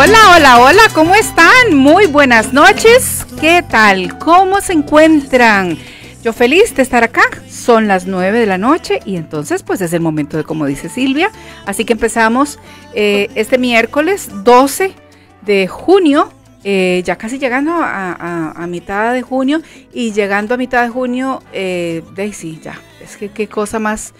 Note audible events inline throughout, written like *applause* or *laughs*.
Hola, hola, hola, ¿cómo están? Muy buenas noches. ¿Qué tal? ¿Cómo se encuentran? Yo feliz de estar acá. Son las 9 de la noche y entonces pues es el momento de como dice Silvia. Así que empezamos eh, este miércoles 12 de junio. Eh, ya casi llegando a, mitad de junio y llegando a mitad de junio, eh, Daisy, ya, es que qué cosa más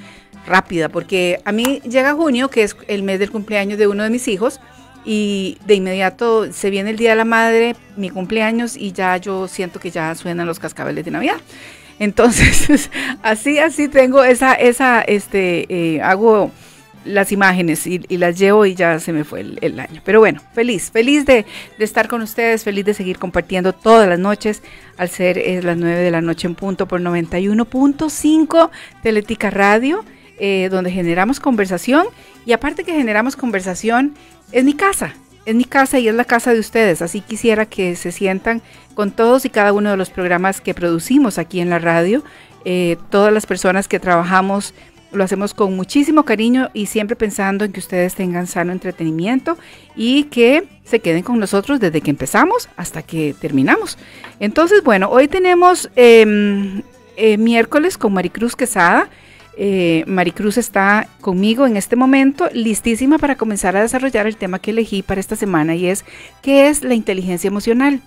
rápida, porque a mí llega junio, que es el mes del cumpleaños de uno de mis hijos, y de inmediato se viene el Día de la Madre, mi cumpleaños y ya yo siento que ya suenan los cascabeles de Navidad. Entonces, *laughs* así, así tengo esa, esa, este, eh, hago las imágenes y, las llevo y ya se me fue el, año. Pero bueno, feliz, feliz de, de, estar con ustedes, feliz de seguir compartiendo todas las noches al ser es las 9 de la noche en punto por 91.5 Teletica Radio eh, donde generamos conversación y aparte que generamos conversación, es mi casa, es mi casa y es la casa de ustedes, así quisiera que se sientan con todos y cada uno de los programas que producimos aquí en la radio, eh, todas las personas que trabajamos. Lo hacemos con muchísimo cariño y siempre pensando en que ustedes tengan sano entretenimiento y que se queden con nosotros desde que empezamos hasta que terminamos. Entonces, bueno, hoy tenemos em, eh, miércoles con Maricruz Quesada. Eh, Maricruz está conmigo en este momento, listísima para comenzar a desarrollar el tema que elegí para esta semana y es ¿qué es la inteligencia emocional?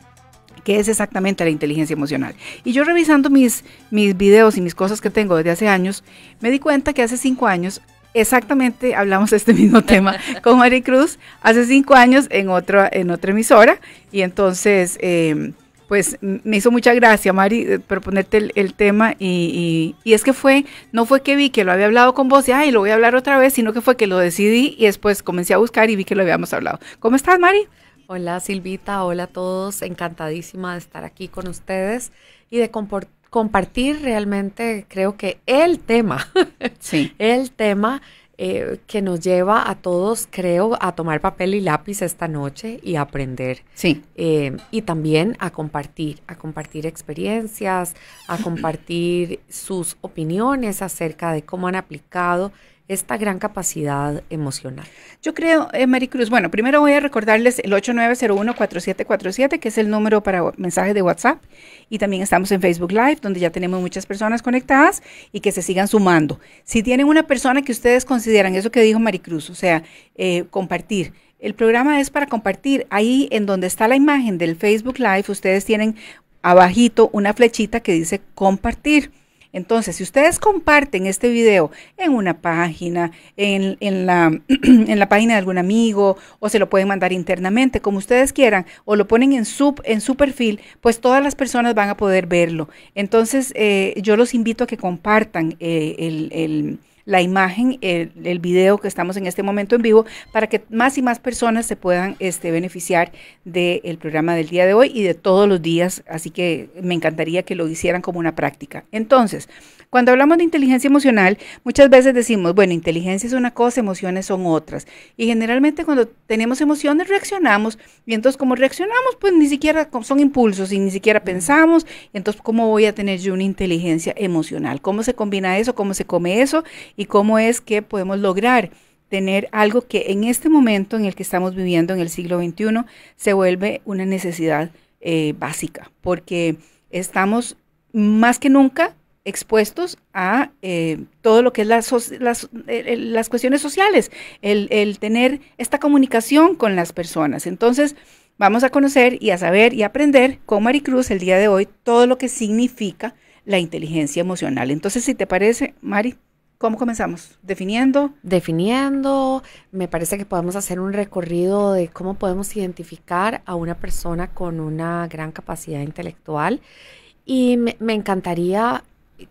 ¿Qué es exactamente la inteligencia emocional? Y yo revisando mis, mis videos y mis cosas que tengo desde hace años, me di cuenta que hace cinco años exactamente hablamos de este mismo *laughs* tema con Maricruz hace cinco años en otra, en otra emisora y entonces... Em, pues me hizo mucha gracia, Mari, eh, proponerte el, tema y, y, es que fue, no fue que vi que lo había hablado con vos y, ay, lo voy a hablar otra vez, sino que fue que lo decidí y después comencé a buscar y vi que lo habíamos hablado. ¿Cómo estás, Mari? Hola, Silvita, hola a todos, encantadísima de estar aquí con ustedes y de compartir realmente, creo que el tema, sí. *laughs* el tema eh, que nos lleva a todos, creo, a tomar papel y lápiz esta noche y a aprender. Sí. Eh, y también a compartir, a compartir experiencias, a *clears throat* compartir sus opiniones acerca de cómo han aplicado esta gran capacidad emocional? Yo creo, eh, Maricruz, bueno, primero voy a recordarles el 8901-4747, que es el número para mensajes de WhatsApp, y también estamos en Facebook Live, donde ya tenemos muchas personas conectadas y que se sigan sumando. Si tienen una persona que ustedes consideran, eso que dijo Maricruz, o sea, eh, compartir. El programa es para compartir. Ahí en donde está la imagen del Facebook Live, ustedes tienen abajito una flechita que dice compartir. Entonces, si ustedes comparten este video en una página, en, la, *clears throat* en la página de algún amigo, o se lo pueden mandar internamente, como ustedes quieran, o lo ponen en su, en su perfil, pues todas las personas van a poder verlo. Entonces, eh, yo los invito a que compartan eh, el, el la imagen, el, video que estamos en este momento en vivo, para que más y más personas se puedan este, beneficiar del programa del día de hoy y de todos los días. Así que me encantaría que lo hicieran como una práctica. Entonces, cuando hablamos de inteligencia emocional, muchas veces decimos, bueno, inteligencia es una cosa, emociones son otras. Y generalmente cuando tenemos emociones reaccionamos y entonces como reaccionamos, pues ni siquiera son impulsos y ni siquiera pensamos. Entonces, ¿cómo voy a tener yo una inteligencia emocional? ¿Cómo se combina eso? ¿Cómo se come eso? y cómo es que podemos lograr tener algo que en este momento en el que estamos viviendo, en el siglo XXI, se vuelve una necesidad eh, básica, porque estamos más que nunca expuestos a eh, todo lo que es las, cuestiones sociales, el, el, tener esta comunicación con las personas. Entonces, vamos a conocer y a saber y aprender con Maricruz el día de hoy todo lo que significa la inteligencia emocional. Entonces, si te parece, Mari. ¿Cómo comenzamos? ¿Definiendo? Definiendo. Me parece que podemos hacer un recorrido de cómo podemos identificar a una persona con una gran capacidad intelectual. Y me, encantaría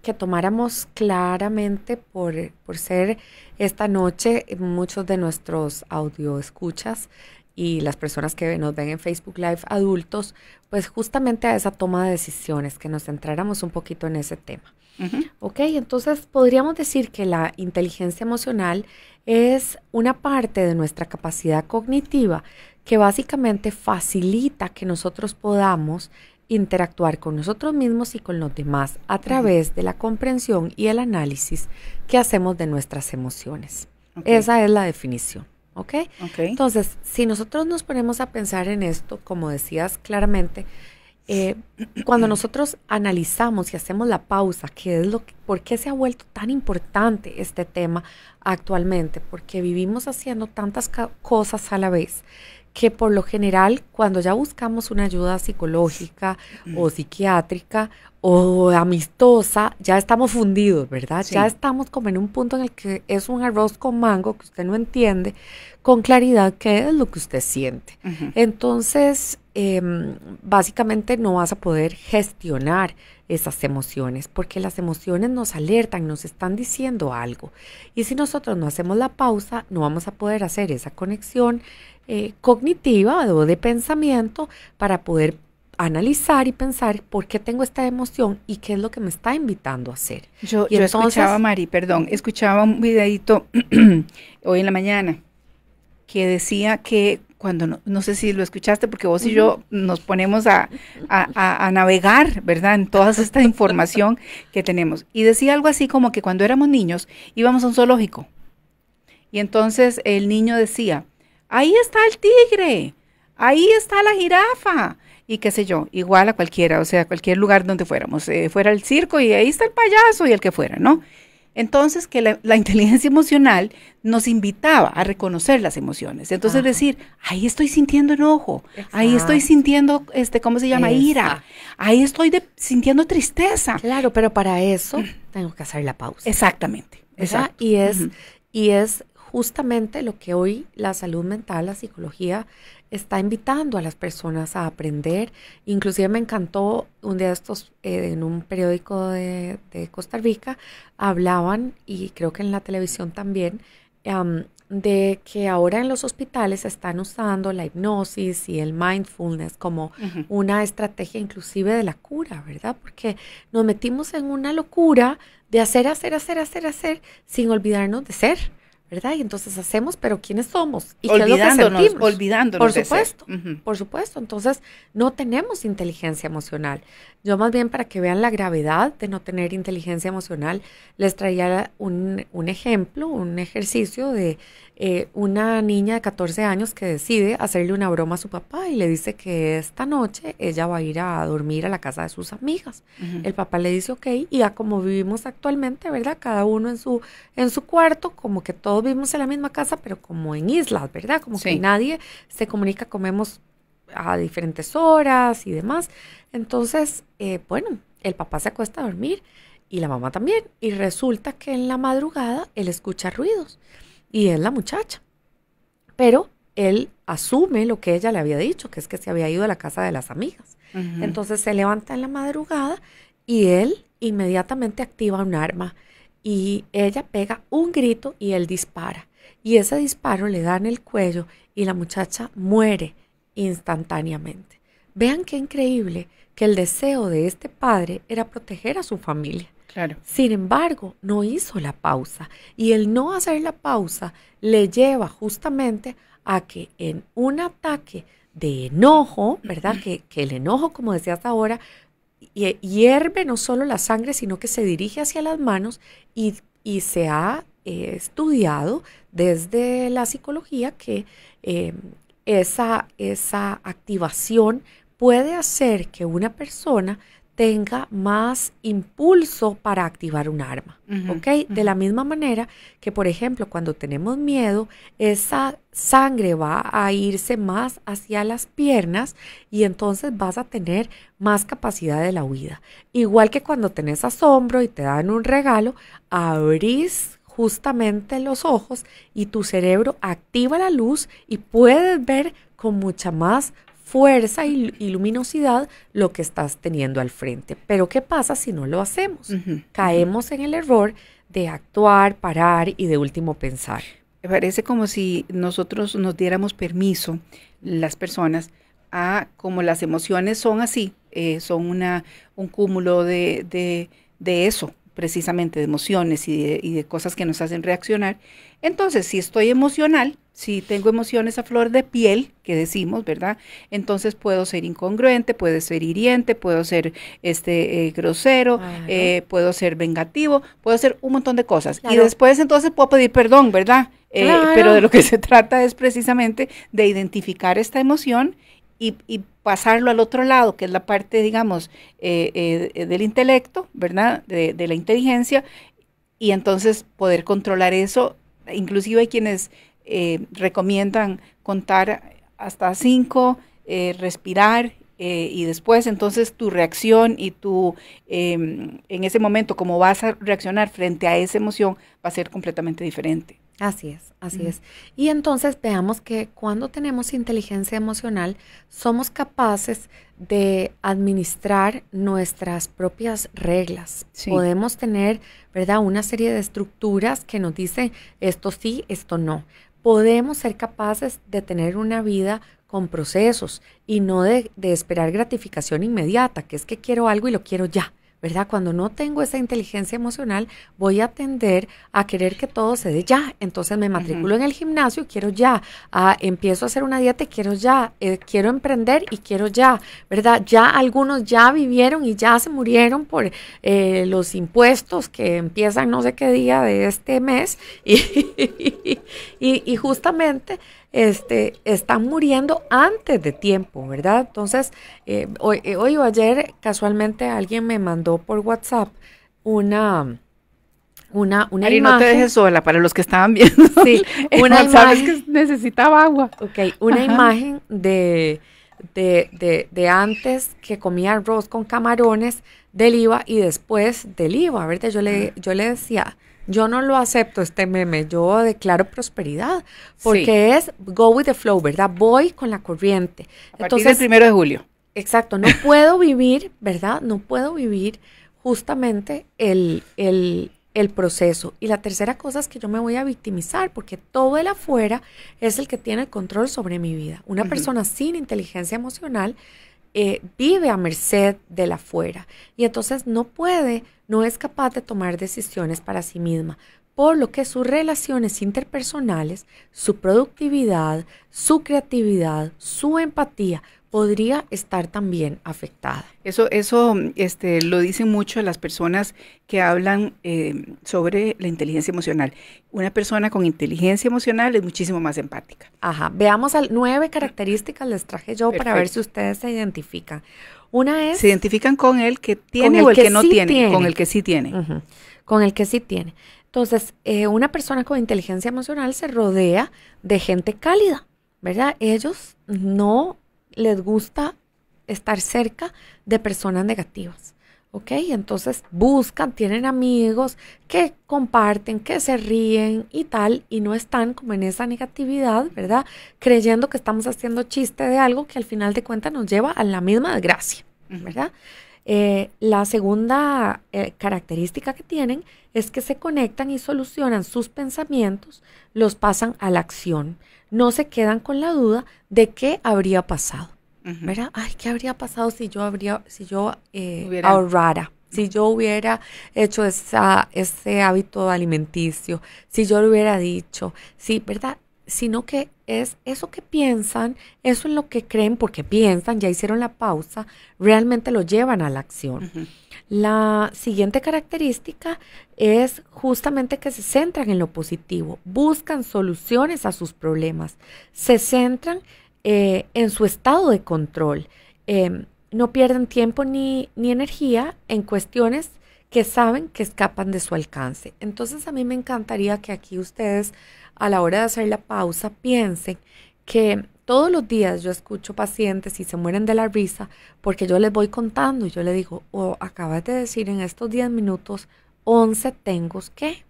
que tomáramos claramente por, por, ser esta noche muchos de nuestros audio escuchas y las personas que nos ven en Facebook Live adultos, pues justamente a esa toma de decisiones, que nos centráramos un poquito en ese tema. Ok, entonces podríamos decir que la inteligencia emocional es una parte de nuestra capacidad cognitiva que básicamente facilita que nosotros podamos interactuar con nosotros mismos y con los demás a través de la comprensión y el análisis que hacemos de nuestras emociones. Esa es la definición. ¿ok? Entonces, si nosotros nos ponemos a pensar en esto, como decías claramente, eh, cuando nosotros analizamos y hacemos la pausa, ¿qué es lo que, ¿por qué se ha vuelto tan importante este tema actualmente? Porque vivimos haciendo tantas cosas a la vez que por lo general cuando ya buscamos una ayuda psicológica mm. o psiquiátrica o amistosa, ya estamos fundidos, ¿verdad? Ya estamos como en un punto en el que es un arroz con mango que usted no entiende con claridad qué es lo que usted siente. Entonces, em, básicamente no vas a poder gestionar esas emociones porque las emociones nos alertan, nos están diciendo algo. Y si nosotros no hacemos la pausa, no vamos a poder hacer esa conexión eh, cognitiva o de pensamiento para poder analizar y pensar por qué tengo esta emoción y qué es lo que me está invitando a hacer. Yo, escuchaba, Mari, perdón, escuchaba un videito *clears throat* hoy en la mañana que decía que cuando, no, sé si lo escuchaste, porque vos y yo nos ponemos a, a, a navegar, ¿verdad? En toda esta *laughs* información que tenemos. Y decía algo así como que cuando éramos niños íbamos a un zoológico. Y entonces el niño decía, Ahí está el tigre, ahí está la jirafa y qué sé yo, igual a cualquiera, o sea, cualquier lugar donde fuéramos, eh, fuera el circo y ahí está el payaso y el que fuera, ¿no? Entonces, que la, *laughs* inteligencia emocional nos invitaba a reconocer las emociones. Entonces, decir, ahí estoy sintiendo enojo, ahí estoy sintiendo, este, ¿cómo se llama? Ira, ahí estoy sintiendo tristeza. Claro, pero para eso *clears throat* tengo que hacer la pausa. Exactamente. Exacto. Y es, y es justamente lo que hoy la salud mental, la psicología, está invitando a las personas a aprender. Inclusive me encantó un día estos, eh, en un periódico de, Costa Rica, hablaban, y creo que en la televisión también, de que ahora en los hospitales están usando la hipnosis y el mindfulness como una estrategia inclusive de la cura, ¿verdad? Porque nos metimos en una locura de hacer, hacer, hacer, hacer, hacer, sin olvidarnos de ser. ¿verdad? Y entonces hacemos, pero ¿quiénes somos? ¿Y qué lo sentimos? Por supuesto, por supuesto. Entonces, no tenemos inteligencia emocional. Yo más bien para que vean la gravedad de no tener inteligencia emocional, les traía un, un ejemplo, un ejercicio de eh, una niña de 14 años que decide hacerle una broma a su papá y le dice que esta noche ella va a ir a dormir a la casa de sus amigas. El papá le dice ok y ya como vivimos actualmente, ¿verdad? Cada uno en su, en su cuarto, como que todos vivimos en la misma casa, pero como en islas, ¿verdad? Como que nadie se comunica, comemos a diferentes horas y demás. Entonces, eh, bueno, el papá se acuesta a dormir y la mamá también. Y resulta que en la madrugada él escucha ruidos y es la muchacha. Pero él asume lo que ella le había dicho, que es que se había ido a la casa de las amigas. Entonces se levanta en la madrugada y él inmediatamente activa un arma y ella pega un grito y él dispara. Y ese disparo le da en el cuello y la muchacha muere instantáneamente. Vean qué increíble que el deseo de este padre era proteger a su familia. Claro. Sin embargo, no hizo la pausa y el no hacer la pausa le lleva justamente a que en un ataque de enojo, ¿verdad? Que, el enojo, como decías ahora, hierve no solo la sangre, sino que se dirige hacia las manos y, se ha eh, estudiado desde la psicología que eh, esa, esa activación puede hacer que una persona tenga más impulso para activar un arma. ¿Ok? De la misma manera que, por ejemplo, cuando tenemos miedo, esa sangre va a irse más hacia las piernas y entonces vas a tener más capacidad de la huida. Igual que cuando tenés asombro y te dan un regalo, abrís justamente los ojos y tu cerebro activa la luz y puedes ver con mucha más fuerza y, luminosidad lo que estás teniendo al frente. Pero ¿qué pasa si no lo hacemos? Caemos en el error de actuar, parar y de último pensar. Me parece como si nosotros nos diéramos permiso, las personas, a como las emociones son así, eh, son una, un cúmulo de, de, de eso, precisamente de emociones y de, cosas que nos hacen reaccionar. Entonces, si estoy emocional, si tengo emociones a flor de piel, que decimos, ¿verdad? Entonces puedo ser incongruente, puedo ser hiriente, puedo ser este eh, grosero, eh, puedo ser vengativo, puedo hacer un montón de cosas. Y después entonces puedo pedir perdón, ¿verdad? Eh, pero de lo que se *laughs* trata es precisamente de identificar esta emoción y, pasarlo al otro lado, que es la parte, digamos, eh, eh, del intelecto, ¿verdad? De, la inteligencia, y entonces poder controlar eso. Inclusive hay quienes eh, recomiendan contar hasta cinco, respirar y después entonces tu reacción y tu, em, en ese momento, cómo vas a reaccionar frente a esa emoción va a ser completamente diferente. Así es, así es. Y entonces veamos que cuando tenemos inteligencia emocional, somos capaces de administrar nuestras propias reglas. Podemos tener, ¿verdad?, una serie de estructuras que nos dicen esto sí, esto no. Podemos ser capaces de tener una vida con procesos y no de esperar gratificación inmediata, que es que quiero algo y lo quiero ya ¿verdad? Cuando no tengo esa inteligencia emocional, voy a tender a querer que todo se dé ya. Entonces me matriculo en el gimnasio quiero ya. Ah, empiezo a hacer una dieta y quiero ya. Eh, quiero emprender y quiero ya, ¿verdad? Ya algunos ya vivieron y ya se murieron por eh, los impuestos que empiezan no sé qué día de este mes. y *laughs* justamente este, están muriendo antes de tiempo, ¿verdad? Entonces, eh, eh, hoy, o ayer casualmente alguien me mandó por WhatsApp una una, una no te dejes sola para los que estaban viendo. *laughs* Sí, una imagen. que necesitaba agua. Ok, una imagen de, de, de, de, antes que comía arroz con camarones del IVA y después del IVA, ¿verdad? Yo le, yo le decía, yo no lo acepto este meme, yo declaro prosperidad, porque es go with the flow, ¿verdad? Voy con la corriente. A Entonces, del primero de julio. Exacto, no *laughs* puedo vivir, ¿verdad? No puedo vivir justamente el, el, el proceso. Y la tercera cosa es que yo me voy a victimizar, porque todo el afuera es el que tiene el control sobre mi vida. Una persona sin inteligencia emocional eh, vive a merced de la fuera y entonces no puede, no es capaz de tomar decisiones para sí misma, por lo que sus relaciones interpersonales, su productividad, su creatividad, su empatía, podría estar también afectada. Eso, eso este, lo dicen mucho las personas que hablan eh, sobre la inteligencia emocional. Una persona con inteligencia emocional es muchísimo más empática. Ajá, veamos al, nueve características, les traje yo para ver si ustedes se identifican. Una es... Se identifican con el que tiene o el que, no tiene, con el que sí tiene. Con el que sí tiene. Entonces, eh, una persona con inteligencia emocional se rodea de gente cálida, ¿verdad? Ellos no les gusta estar cerca de personas negativas. ¿Ok? Entonces buscan, tienen amigos que comparten, que se ríen y tal, y no están como en esa negatividad, ¿verdad? Creyendo que estamos haciendo chiste de algo que al final de cuentas nos lleva a la misma desgracia, ¿verdad? Eh, la segunda eh, característica que tienen es que se conectan y solucionan sus pensamientos, los pasan a la acción no se quedan con la duda de qué habría pasado. ¿Verdad? Ay, ¿qué habría pasado si yo habría, si yo eh, ahorrara? Si yo hubiera hecho esa, ese hábito alimenticio, si yo lo hubiera dicho, sí, ¿verdad? sino que es eso que piensan, eso es lo que creen porque piensan, ya hicieron la pausa, realmente lo llevan a la acción. La siguiente característica es justamente que se centran en lo positivo, buscan soluciones a sus problemas, se centran eh, en su estado de control, em, no pierden tiempo ni, ni energía en cuestiones que saben que escapan de su alcance. Entonces a mí me encantaría que aquí ustedes a la hora de hacer la pausa, piensen que todos los días yo escucho pacientes y se mueren de la risa porque yo les voy contando y yo les digo, o oh, acabas de decir en estos 10 minutos 11 tengo que.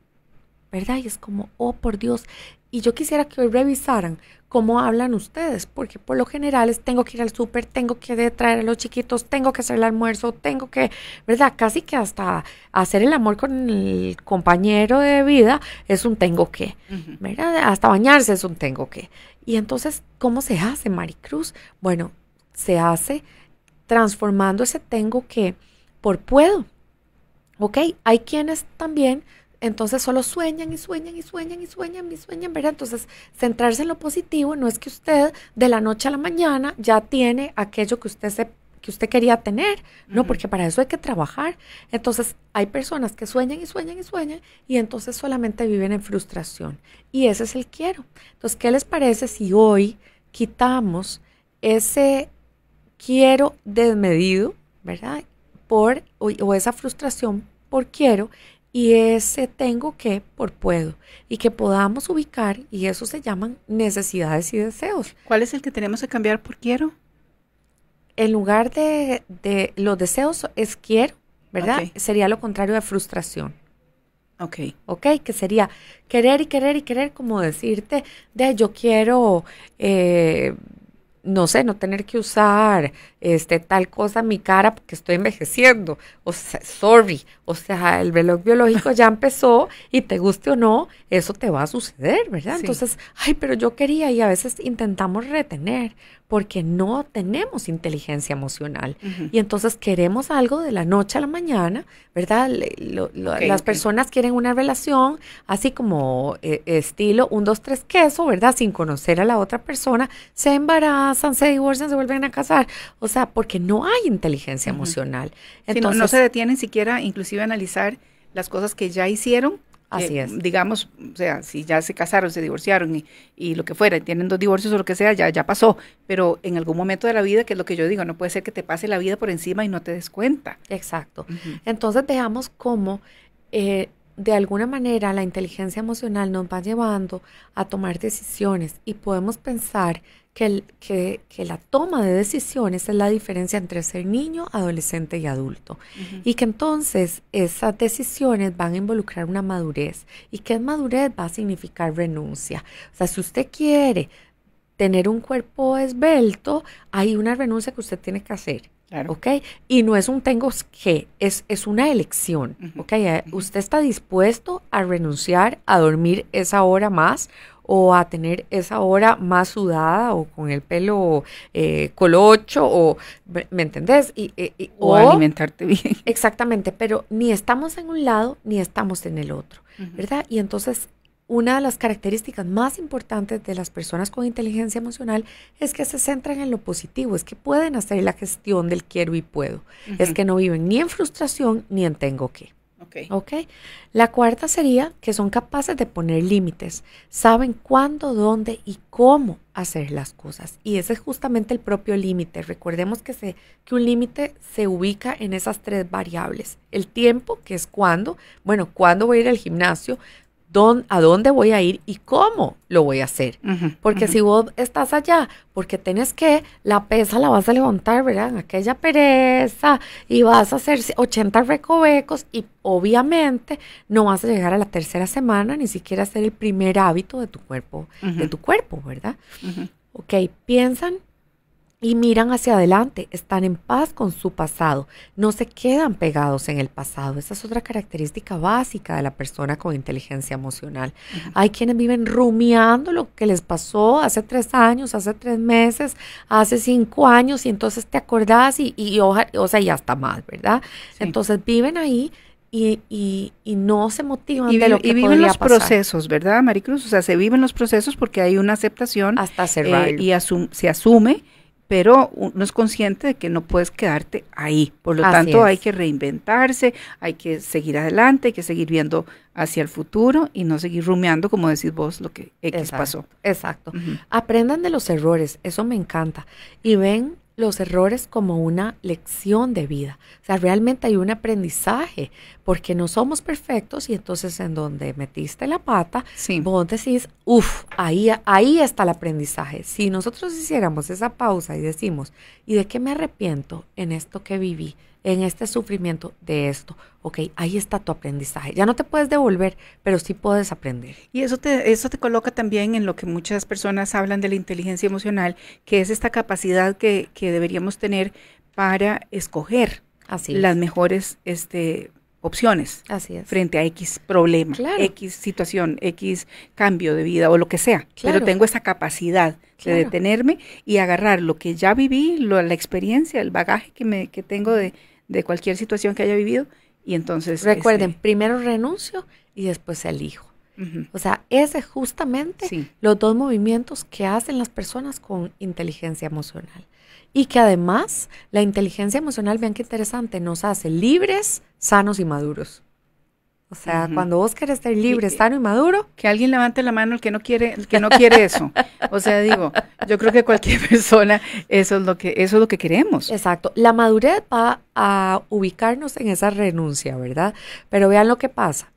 ¿verdad? Y es como, oh, por Dios. Y yo quisiera que hoy revisaran cómo hablan ustedes, porque por lo general es, tengo que ir al súper, tengo que traer a los chiquitos, tengo que hacer el almuerzo, tengo que, ¿verdad? Casi que hasta hacer el amor con el compañero de vida es un tengo que, ¿verdad? Hasta bañarse es un tengo que. Y entonces, ¿cómo se hace, Maricruz? Bueno, se hace transformando ese tengo que por puedo. ¿Ok? Hay quienes también entonces solo sueñan y sueñan y sueñan y sueñan y sueñan, ¿verdad? Entonces centrarse en lo positivo no es que usted de la noche a la mañana ya tiene aquello que usted que usted quería tener, ¿no? Porque para eso hay que trabajar. Entonces, hay personas que sueñan y sueñan y sueñan y entonces solamente viven en frustración. Y ese es el quiero. Entonces, ¿qué les parece si hoy quitamos ese quiero desmedido, ¿verdad? Por, o esa frustración por quiero y ese tengo que por puedo y que podamos ubicar y eso se llaman necesidades y deseos. ¿Cuál es el que tenemos que cambiar por quiero? En lugar de, de los deseos es quiero, ¿verdad? Sería lo contrario de frustración. Ok. Ok, que sería querer y querer y querer como decirte de yo quiero... Eh, no sé, no tener que usar este, tal cosa en mi cara porque estoy envejeciendo. O sea, sorry. O sea, el reloj biológico ya *laughs* empezó y te guste o no, eso te va a suceder, ¿verdad? Entonces, ay, pero yo quería y a veces intentamos retener, porque no tenemos inteligencia emocional. Y entonces queremos algo de la noche a la mañana, ¿verdad? las personas quieren una relación así como eh, estilo un, dos, tres queso, ¿verdad? Sin conocer a la otra persona, se embarazan, se divorcian, se vuelven a casar. O sea, porque no hay inteligencia emocional. Entonces, no, no se detienen siquiera inclusive a analizar las cosas que ya hicieron Así es. Digamos, o sea, si ya se casaron, se divorciaron y, y, lo que fuera, tienen dos divorcios o lo que sea, ya, ya pasó. Pero en algún momento de la vida, que es lo que yo digo, no puede ser que te pase la vida por encima y no te des cuenta. Exacto. Entonces veamos cómo eh, de alguna manera la inteligencia emocional nos va llevando a tomar decisiones y podemos pensar que, el, que, la toma de decisiones es la diferencia entre ser niño, adolescente y adulto. Y que entonces esas decisiones van a involucrar una madurez. Y que madurez va a significar renuncia. O sea, si usted quiere tener un cuerpo esbelto, hay una renuncia que usted tiene que hacer. Claro. ¿Ok? Y no es un tengo que, es, es una elección. Eh, usted está dispuesto a renunciar a dormir esa hora más o a tener esa hora más sudada o con el pelo eh, colocho o, ¿me entendés? Y, eh, o, alimentarte bien. *laughs* Exactamente, pero ni estamos en un lado ni estamos en el otro, ¿verdad? Y entonces una de las características más importantes de las personas con inteligencia emocional es que se centran en lo positivo, es que pueden hacer la gestión del quiero y puedo, es que no viven ni en frustración ni en tengo que. Okay. ok. La cuarta sería que son capaces de poner límites. Saben cuándo, dónde y cómo hacer las cosas. Y ese es justamente el propio límite. Recordemos que, se, que un límite se ubica en esas tres variables. El tiempo, que es cuándo. Bueno, cuándo voy a ir al gimnasio, a dónde voy a ir y cómo lo voy a hacer. porque si vos estás allá, porque tenés que, la pesa la vas a levantar, ¿verdad? aquella pereza y vas a hacer 80 recovecos y obviamente no vas a llegar a la tercera semana, ni siquiera hacer el primer hábito de tu cuerpo, de tu cuerpo, ¿verdad? Ok, piensan y miran hacia adelante, están en paz con su pasado, no se quedan pegados en el pasado. Esa es otra característica básica de la persona con inteligencia emocional. Hay quienes viven rumiando lo que les pasó hace tres años, hace tres meses, hace cinco años, y entonces te acordás y, o sea, ya está mal, ¿verdad? Entonces viven ahí y, no se motivan y de lo que Y viven los procesos, ¿verdad, Maricruz? O sea, se viven los procesos porque hay una aceptación. Hasta eh, cerrar. y se asume pero uno es consciente de que no puedes quedarte ahí. Por lo tanto, hay que reinventarse, hay que seguir adelante, hay que seguir viendo hacia el futuro y no seguir rumiando, como decís vos, lo que X pasó. Exacto. Aprendan de los errores, eso me encanta. Y ven los errores como una lección de vida. O sea, realmente hay un aprendizaje, porque no somos perfectos y entonces en donde metiste la pata, vos decís, uff, ahí, ahí está el aprendizaje. Si nosotros hiciéramos esa pausa y decimos, ¿y de qué me arrepiento en esto que viví? en este sufrimiento de esto. Ok, ahí está tu aprendizaje. Ya no te puedes devolver, pero sí puedes aprender. Y eso te, eso te coloca también en lo que muchas personas hablan de la inteligencia emocional, que es esta capacidad que, que deberíamos tener para escoger Así las mejores este, opciones frente a X problema, X situación, X cambio de vida o lo que sea. Pero tengo esa capacidad de detenerme y agarrar lo que ya viví, lo, la experiencia, el bagaje que, me, que tengo de, de cualquier situación que haya vivido. Y entonces... Este, Recuerden, primero renuncio y después elijo. O sea, ese justamente los dos movimientos que hacen las personas con inteligencia emocional. Y que además la inteligencia emocional, vean qué interesante, nos hace libres, sanos y maduros. O sea, cuando vos querés estar libre, sano y maduro. Que alguien levante la mano el que no quiere, el que no quiere eso. O sea, digo, yo creo que cualquier *laughs* persona, eso es lo que, eso es lo que queremos. Exacto. La madurez va a ubicarnos en esa renuncia, ¿verdad? Pero vean lo que pasa.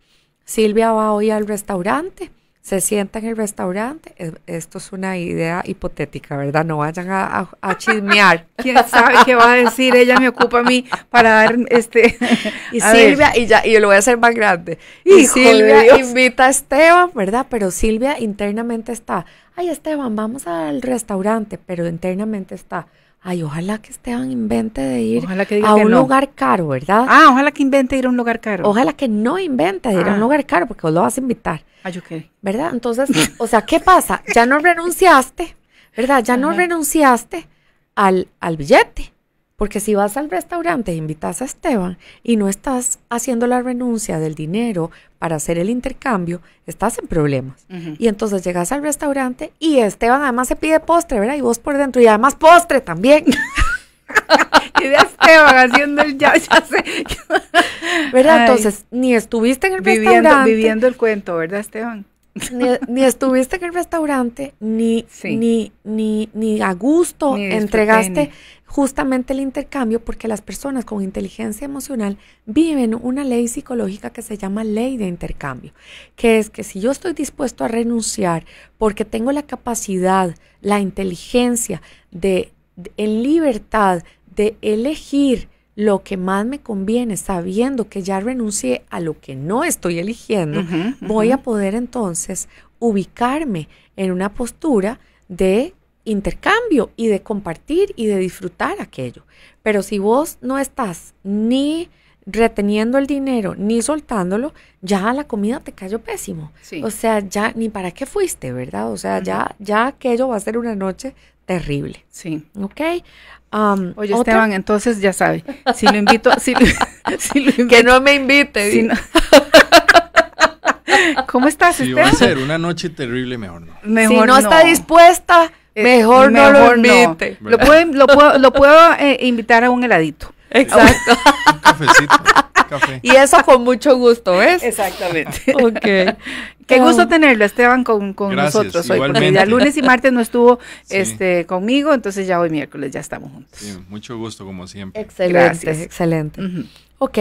Silvia va hoy al restaurante se sienta en el restaurante. E, esto es una idea hipotética, ¿verdad? No vayan a, chismear. *laughs* ¿Quién sabe qué va a decir? Ella me ocupa a mí para dar este. *laughs* y Silvia, y ya, y yo lo voy a hacer más grande. Y Silvia invita a Esteban, ¿verdad? Pero Silvia internamente está. Ay, Esteban, vamos al restaurante, pero internamente está Ay, ojalá que Esteban invente de ir a un lugar caro, ¿verdad? Ah, ojalá que invente ir a un lugar caro. Ojalá que no invente de ir a un ah. lugar caro, porque vos lo vas a invitar. Ay, ah, qué. ¿Verdad? Entonces, o sea, ¿qué pasa? Ya no renunciaste, ¿verdad? Ya no renunciaste al, al billete. Porque si vas al restaurante e invitas a Esteban y no estás haciendo la renuncia del dinero para hacer el intercambio, estás en problemas. Y entonces llegas al restaurante y Esteban además se pide postre, ¿verdad? Y vos por dentro y además postre también. *laughs* y de Esteban haciendo el ya, ya sé. *laughs* ¿Verdad? entonces, ni estuviste en el viviendo, restaurante. Viviendo el cuento, ¿verdad, Esteban? ni, estuviste en el restaurante, ni, ni, a gusto entregaste justamente el intercambio, porque las personas con inteligencia emocional viven una ley psicológica que se llama ley de intercambio, que es que si yo estoy dispuesto a renunciar porque tengo la capacidad, la inteligencia de en libertad de elegir lo que más me conviene, sabiendo que ya renuncié a lo que no estoy eligiendo, voy a poder entonces ubicarme en una postura de intercambio y de compartir y de disfrutar aquello. Pero si vos no estás ni reteniendo el dinero ni soltándolo, ya la comida te cayó pésimo. O sea, ya ni para qué fuiste, ¿verdad? O sea, ya, ya aquello va a ser una noche terrible. Sí. ¿Ok? Um, Oye, Esteban, entonces ya sabe, si lo invito, *laughs* que no me invite. *laughs* ¿Cómo estás, si va a ser una noche terrible, mejor no. si no, está dispuesta, eh, mejor, no lo invite. Lo, puedo, lo puedo, lo eh, puedo invitar a un heladito. Exacto. *laughs* cafecito. Y eso con mucho gusto, ¿ves? Exactamente. *laughs* ok. Qué gusto tenerlo, Esteban, con, nosotros hoy. Igualmente. Porque lunes y martes no estuvo *laughs* este, conmigo, entonces ya hoy miércoles ya estamos juntos. Sí, mucho gusto, como siempre. Excelente, Gracias. excelente. Ok,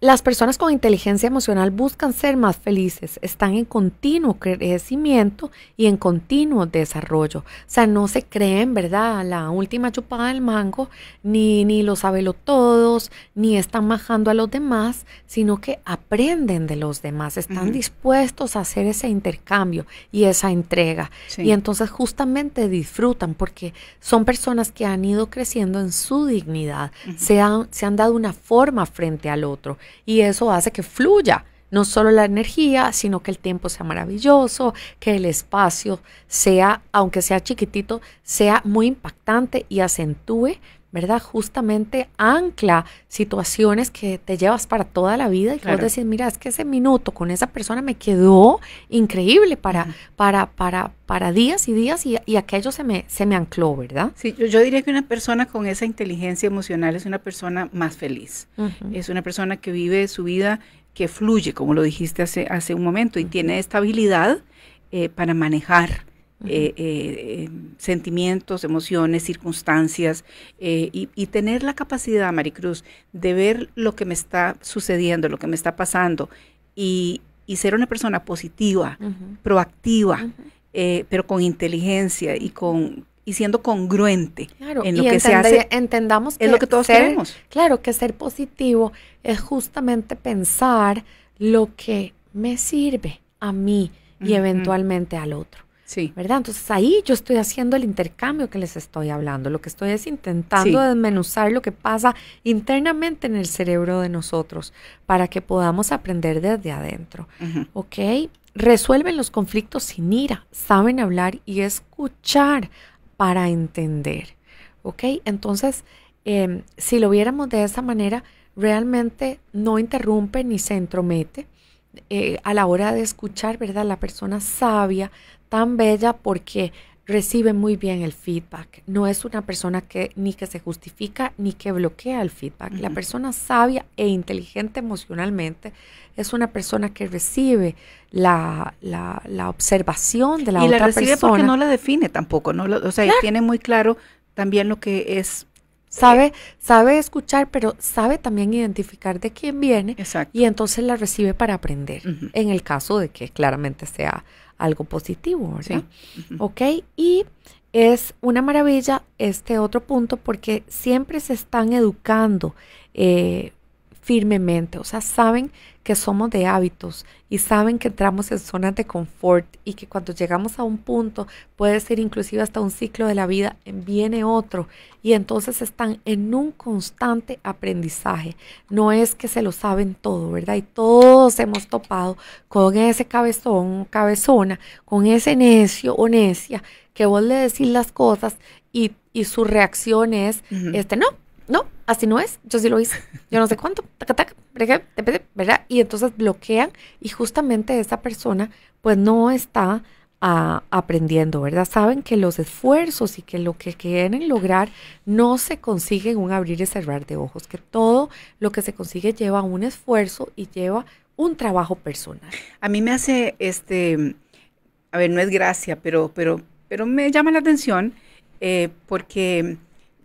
las personas con inteligencia emocional buscan ser más felices, están en continuo crecimiento y en continuo desarrollo. O sea, no se creen, ¿verdad? La última chupada del mango, ni, ni lo lo todos, ni están majando a los demás, sino que aprenden de los demás, están dispuestos a hacer ese intercambio y esa entrega. Y entonces justamente disfrutan porque son personas que han ido creciendo en su dignidad, se han dado una forma frente al otro y eso hace que fluya no solo la energía, sino que el tiempo sea maravilloso, que el espacio sea, aunque sea chiquitito, sea muy impactante y acentúe ¿verdad? Justamente ancla situaciones que te llevas para toda la vida y claro. decir mira, es que ese minuto con esa persona me quedó increíble para, para, para, para días y días y, aquello se me, se me ancló, ¿verdad? Sí, yo, diría que una persona con esa inteligencia emocional es una persona más feliz, es una persona que vive su vida que fluye, como lo dijiste hace, hace un momento, y tiene esta habilidad eh, para manejar eh, eh, eh, sentimientos, emociones, circunstancias, y, tener la capacidad, Maricruz, de ver lo que me está sucediendo, lo que me está pasando, y, ser una persona positiva, proactiva, pero con inteligencia y con, y siendo congruente en lo que se hace. Entendamos que es lo que todos queremos. Claro, que ser positivo es justamente pensar lo que me sirve a mí y eventualmente al otro. ¿Verdad? Entonces ahí yo estoy haciendo el intercambio que les estoy hablando. Lo que estoy es intentando desmenuzar lo que pasa internamente en el cerebro de nosotros para que podamos aprender desde adentro. ¿Ok? Resuelven los conflictos sin ira, saben hablar y escuchar para entender. ¿Ok? Entonces, em, si lo viéramos de esa manera, realmente no interrumpe ni se entromete eh, a la hora de escuchar, ¿verdad? La persona sabia, tan bella, porque recibe muy bien el feedback. No es una persona que ni que se justifica ni que bloquea el feedback. La persona sabia e inteligente emocionalmente es una persona que recibe la, la, observación de la otra persona. Y la recibe porque no la define tampoco, ¿no? O sea, tiene muy claro también lo que es Sabe, sabe escuchar, pero sabe también identificar de quién viene Exacto. y entonces la recibe para aprender, en el caso de que claramente sea algo positivo, ¿verdad? Sí. Ok, y es una maravilla este otro punto porque siempre se están educando eh, firmemente, o sea, saben que somos de hábitos y saben que entramos en zonas de confort y que cuando llegamos a un punto, puede ser inclusive hasta un ciclo de la vida, viene otro y entonces están en un constante aprendizaje. No es que se lo saben todo, ¿verdad? Y todos hemos topado con ese cabezón cabezona, con ese necio o necia que vos le decís las cosas y, y su reacción es, este, no, no, así no es, yo sí lo hice, yo no sé cuánto, tac, tac, ¿verdad? Y entonces bloquean y justamente esa persona pues no está ah, aprendiendo, ¿verdad? Saben que los esfuerzos y que lo que quieren lograr no se consigue en un abrir y cerrar de ojos, que todo lo que se consigue lleva un esfuerzo y lleva un trabajo personal. A mí me hace, este, a ver, no es gracia, pero, pero, pero me llama la atención eh, porque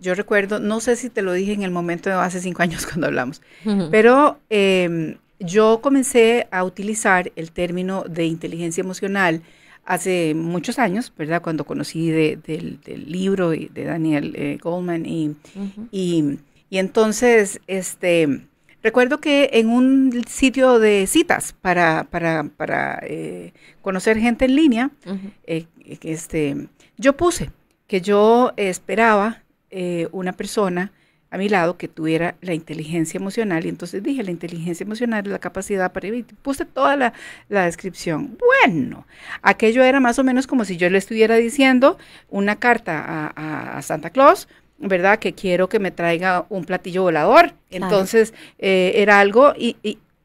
yo recuerdo, no sé si te lo dije en el momento de hace cinco años *laughs* cuando hablamos, pero em, yo comencé a utilizar el término de inteligencia emocional hace muchos años, ¿verdad? Cuando conocí del, libro de Daniel eh, Goldman y, y, entonces, este, recuerdo que en un sitio de citas para, para, para eh, conocer gente en línea, eh, este, yo puse que yo esperaba eh, una persona a mi lado que tuviera la inteligencia emocional. Y entonces dije, la inteligencia emocional es la capacidad para... Y puse toda la, descripción. Bueno, aquello era más o menos como si yo le estuviera diciendo una carta a, a Santa Claus, ¿verdad? Que quiero que me traiga un platillo volador. Entonces eh, era algo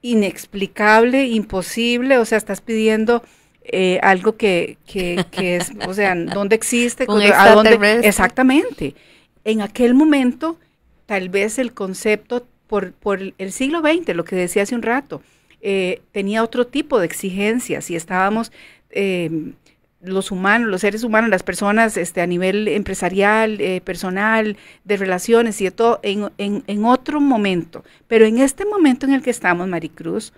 inexplicable, imposible, o sea, estás pidiendo... Eh, algo que, que, que es, o sea, ¿dónde existe? *laughs* ¿A dónde? Exactamente en aquel momento, tal vez el concepto por, por el siglo XX, lo que decía hace un rato, eh, tenía otro tipo de exigencias y estábamos em, los humanos, los seres humanos, las personas este, a nivel empresarial, eh, personal, de relaciones y de todo, en, otro momento. Pero en este momento en el que estamos, Maricruz,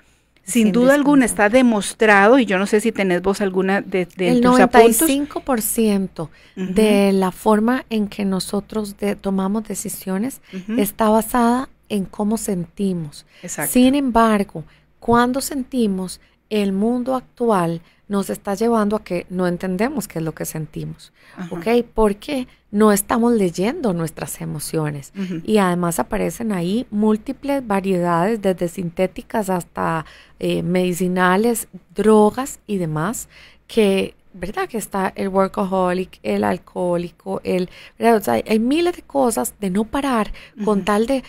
sin, duda alguna está demostrado, y yo no sé si tenés vos alguna de, de El tus 95% de la forma en que nosotros tomamos decisiones está basada en cómo sentimos. Sin embargo, cuando sentimos, el mundo actual nos está llevando a que no entendemos qué es lo que sentimos, ¿ok? Porque no estamos leyendo nuestras emociones y además aparecen ahí múltiples variedades, desde sintéticas hasta eh, medicinales, drogas y demás, que ¿verdad? Que está el workaholic, el alcohólico, el, ¿verdad? O sea, hay miles de cosas de no parar con tal de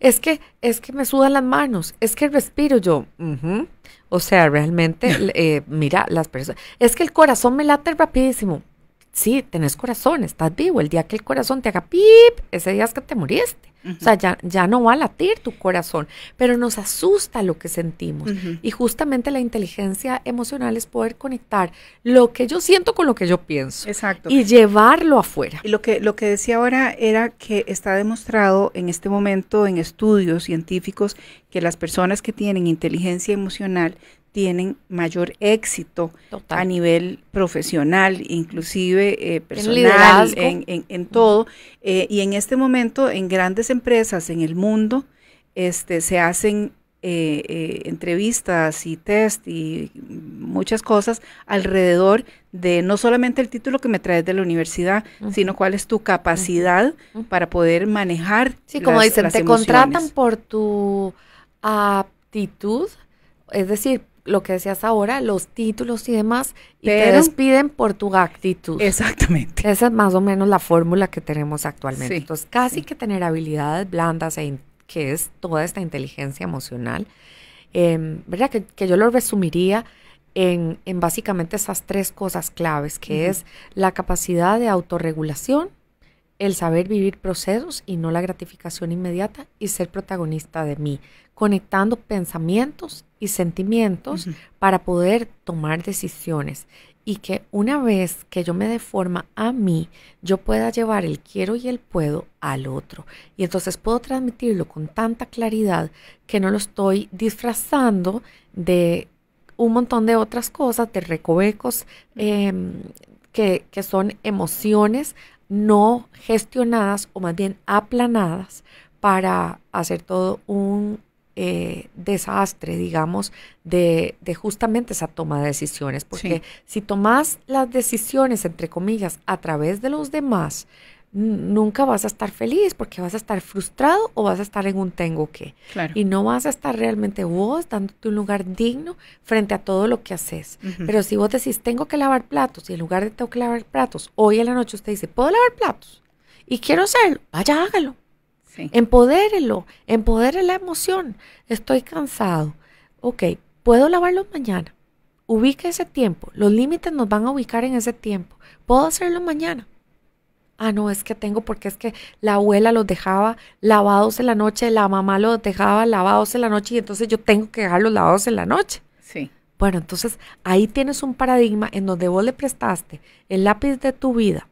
es que, es que me sudan las manos, es que respiro yo. O sea, realmente, *laughs* eh, mira, las personas, es que el corazón me late rapidísimo. Sí, tenés corazón, estás vivo. El día que el corazón te haga pip, ese día es que te moriste. O sea, ya, no va a latir tu corazón, pero nos asusta lo que sentimos. Y justamente la inteligencia emocional es poder conectar lo que yo siento con lo que yo pienso. Exacto. Y llevarlo afuera. Y lo que, lo que decía ahora era que está demostrado en este momento en estudios científicos que las personas que tienen inteligencia emocional tienen mayor éxito a nivel profesional, inclusive eh, personal, en, todo. Eh, y en este momento, en grandes empresas en el mundo, este, se hacen eh, entrevistas y test y muchas cosas alrededor de no solamente el título que me traes de la universidad, sino cuál es tu capacidad para poder manejar. Sí, como dicen, te contratan por tu aptitud, es decir, lo que decías ahora, los títulos y demás, y te despiden por tu actitud. Exactamente. Esa es más o menos la fórmula que tenemos actualmente. Entonces, casi que tener habilidades blandas, e que es toda esta inteligencia emocional, em, ¿verdad? Que, yo lo resumiría en, básicamente esas tres cosas claves, que es la capacidad de autorregulación, el saber vivir procesos y no la gratificación inmediata y ser protagonista de mí conectando pensamientos y sentimientos para poder tomar decisiones. Y que una vez que yo me dé forma a mí, yo pueda llevar el quiero y el puedo al otro. Y entonces puedo transmitirlo con tanta claridad que no lo estoy disfrazando de un montón de otras cosas, de recovecos em, que son emociones no gestionadas o más bien aplanadas para hacer todo un eh, desastre, digamos, de, justamente esa toma de decisiones. Porque si tomas las decisiones, entre comillas, a través de los demás, nunca vas a estar feliz porque vas a estar frustrado o vas a estar en un tengo que. Y no vas a estar realmente vos dándote un lugar digno frente a todo lo que haces. Pero si vos decís, tengo que lavar platos y en lugar de tengo que lavar platos, hoy en la noche usted dice, ¿puedo lavar platos? Y quiero hacerlo, vaya, hágalo. Empodérelo, empodere la emoción. Estoy cansado. Ok, puedo lavarlos mañana. Ubique ese tiempo. Los límites nos van a ubicar en ese tiempo. Puedo hacerlo mañana. Ah, no, es que tengo, porque es que la abuela los dejaba lavados en la noche, la mamá los dejaba lavados en la noche y entonces yo tengo que dejarlos lavados en la noche. Sí. Bueno, entonces ahí tienes un paradigma en donde vos le prestaste el lápiz de tu vida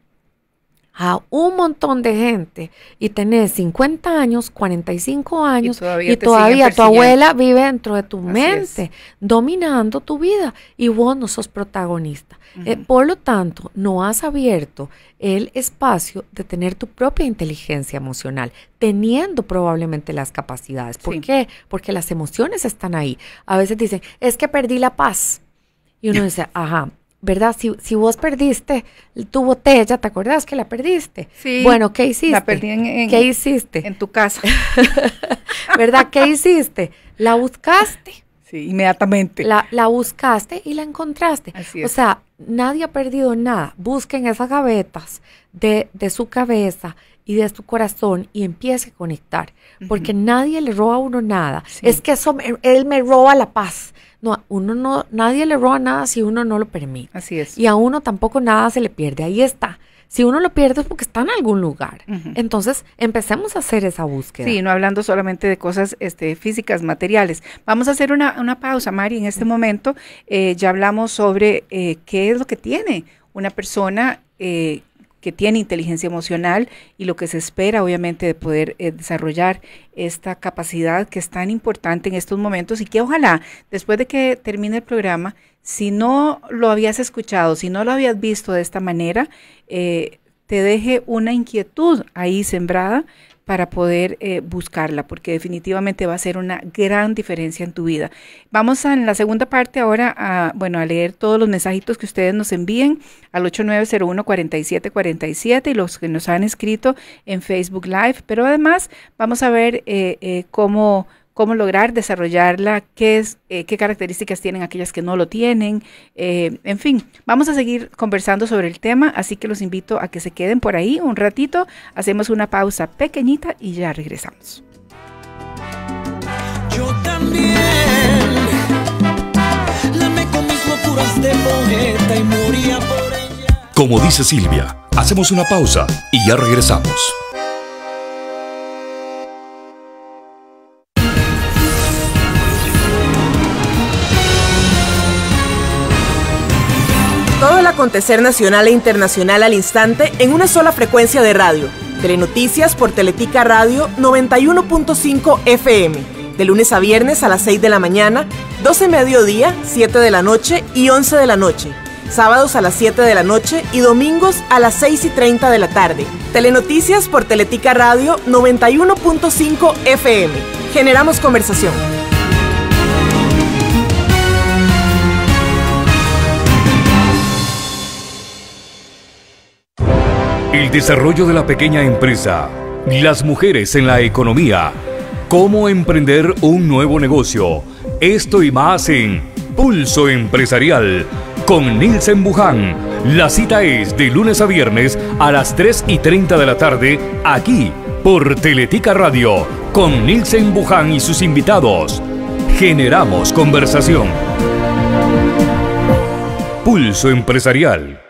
a un montón de gente y tenés 50 años, 45 años y todavía, y todavía tu abuela vive dentro de tu mente, dominando tu vida y vos no sos protagonista. Eh, por lo tanto, no has abierto el espacio de tener tu propia inteligencia emocional, teniendo probablemente las capacidades. ¿Por qué? Porque las emociones están ahí. A veces dicen, es que perdí la paz. Y uno *laughs* dice, ajá, ¿verdad? Si, vos perdiste tu botella, ¿te acordás que la perdiste? Sí. Bueno, ¿qué hiciste? La perdí en, hiciste? En tu casa. *laughs* ¿Verdad? ¿Qué hiciste? La buscaste. Sí, inmediatamente. La, la buscaste y la encontraste. Así es. O sea, nadie ha perdido nada. Busquen esas gavetas de, de su cabeza y de su corazón y empiece a conectar, porque nadie le roba a uno nada. Es que eso él me roba la paz, no, uno no, nadie le roba nada si uno no lo permite. Así es. Y a uno tampoco nada se le pierde, ahí está. Si uno lo pierde es porque está en algún lugar. Entonces, empecemos a hacer esa búsqueda. Sí, no hablando solamente de cosas este, físicas, materiales. Vamos a hacer una, una pausa, Mari, en este momento. Eh, ya hablamos sobre eh, qué es lo que tiene una persona eh, que tiene inteligencia emocional y lo que se espera obviamente de poder eh, desarrollar esta capacidad que es tan importante en estos momentos y que ojalá después de que termine el programa, si no lo habías escuchado, si no lo habías visto de esta manera, eh, te deje una inquietud ahí sembrada para poder eh, buscarla, porque definitivamente va a ser una gran diferencia en tu vida. Vamos a, en la segunda parte ahora a, bueno, a leer todos los mensajitos que ustedes nos envíen al 8901-4747 y los que nos han escrito en Facebook Live, pero además vamos a ver eh, eh, cómo cómo lograr desarrollarla, eh, qué, características tienen aquellas que no lo tienen, eh, en fin, vamos a seguir conversando sobre el tema, así que los invito a que se queden por ahí un ratito, hacemos una pausa pequeñita y ya regresamos. también Como dice Silvia, hacemos una pausa y ya regresamos. acontecer nacional e internacional al instante en una sola frecuencia de radio. Telenoticias por Teletica Radio 91.5 FM, de lunes a viernes a las 6 de la mañana, 12 mediodía, 7 de la noche y 11 de la noche. Sábados a las 7 de la noche y domingos a las 6 y 30 de la tarde. Telenoticias por Teletica Radio 91.5 FM. Generamos conversación. El desarrollo de la pequeña empresa, las mujeres en la economía, cómo emprender un nuevo negocio, esto y más en Pulso Empresarial con Nilsen Buján. La cita es de lunes a viernes a las 3 y 30 de la tarde aquí por Teletica Radio con Nilsen Buján y sus invitados. Generamos conversación. Pulso Empresarial.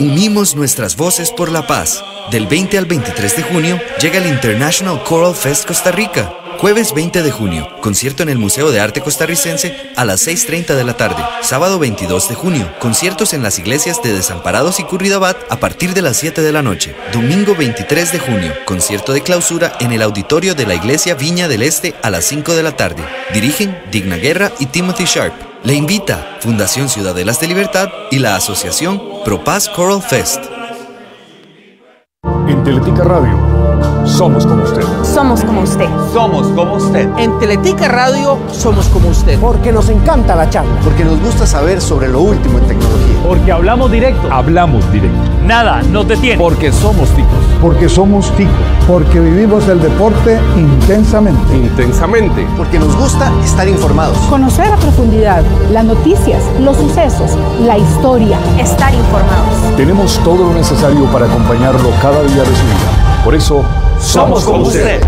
Unimos nuestras voces por la paz. Del 20 al 23 de junio llega el International Choral Fest Costa Rica. Jueves 20 de junio, concierto en el Museo de Arte Costarricense a las 6.30 de la tarde. Sábado 22 de junio, conciertos en las iglesias de Desamparados y Curridabat a partir de las 7 de la noche. Domingo 23 de junio, concierto de clausura en el auditorio de la iglesia Viña del Este a las 5 de la tarde. Dirigen Digna Guerra y Timothy Sharp. Le invita Fundación Ciudadelas de Libertad y la Asociación ProPaz Coral Fest. En Teletica Radio somos como usted. Somos como usted. Somos como usted. En Teletica Radio somos como usted. Porque nos encanta la charla. Porque nos gusta saber sobre lo último en tecnología. Porque hablamos directo. Hablamos directo. Nada nos detiene. Porque somos ticos. Porque somos ticos. Porque vivimos el deporte intensamente. Intensamente. Porque nos gusta estar informados. Conocer a profundidad las noticias, los sucesos, la historia. Estar informados. Tenemos todo lo necesario para acompañarlo cada día de su vida por eso, somos con usted.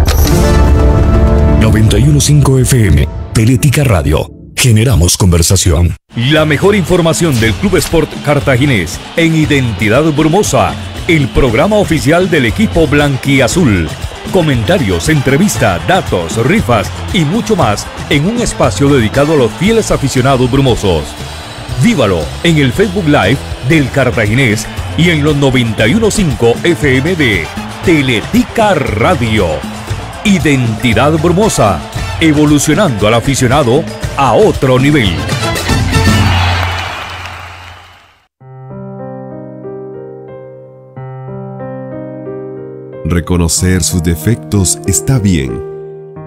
915 FM, Pelética Radio. Generamos conversación. La mejor información del Club Sport Cartaginés en Identidad Brumosa, el programa oficial del equipo blanquiazul. Comentarios, entrevistas, datos, rifas y mucho más en un espacio dedicado a los fieles aficionados brumosos. Vívalo en el Facebook Live del Cartaginés y en los 915 FM de Teletica Radio. Identidad brumosa, evolucionando al aficionado a otro nivel. Reconocer sus defectos está bien.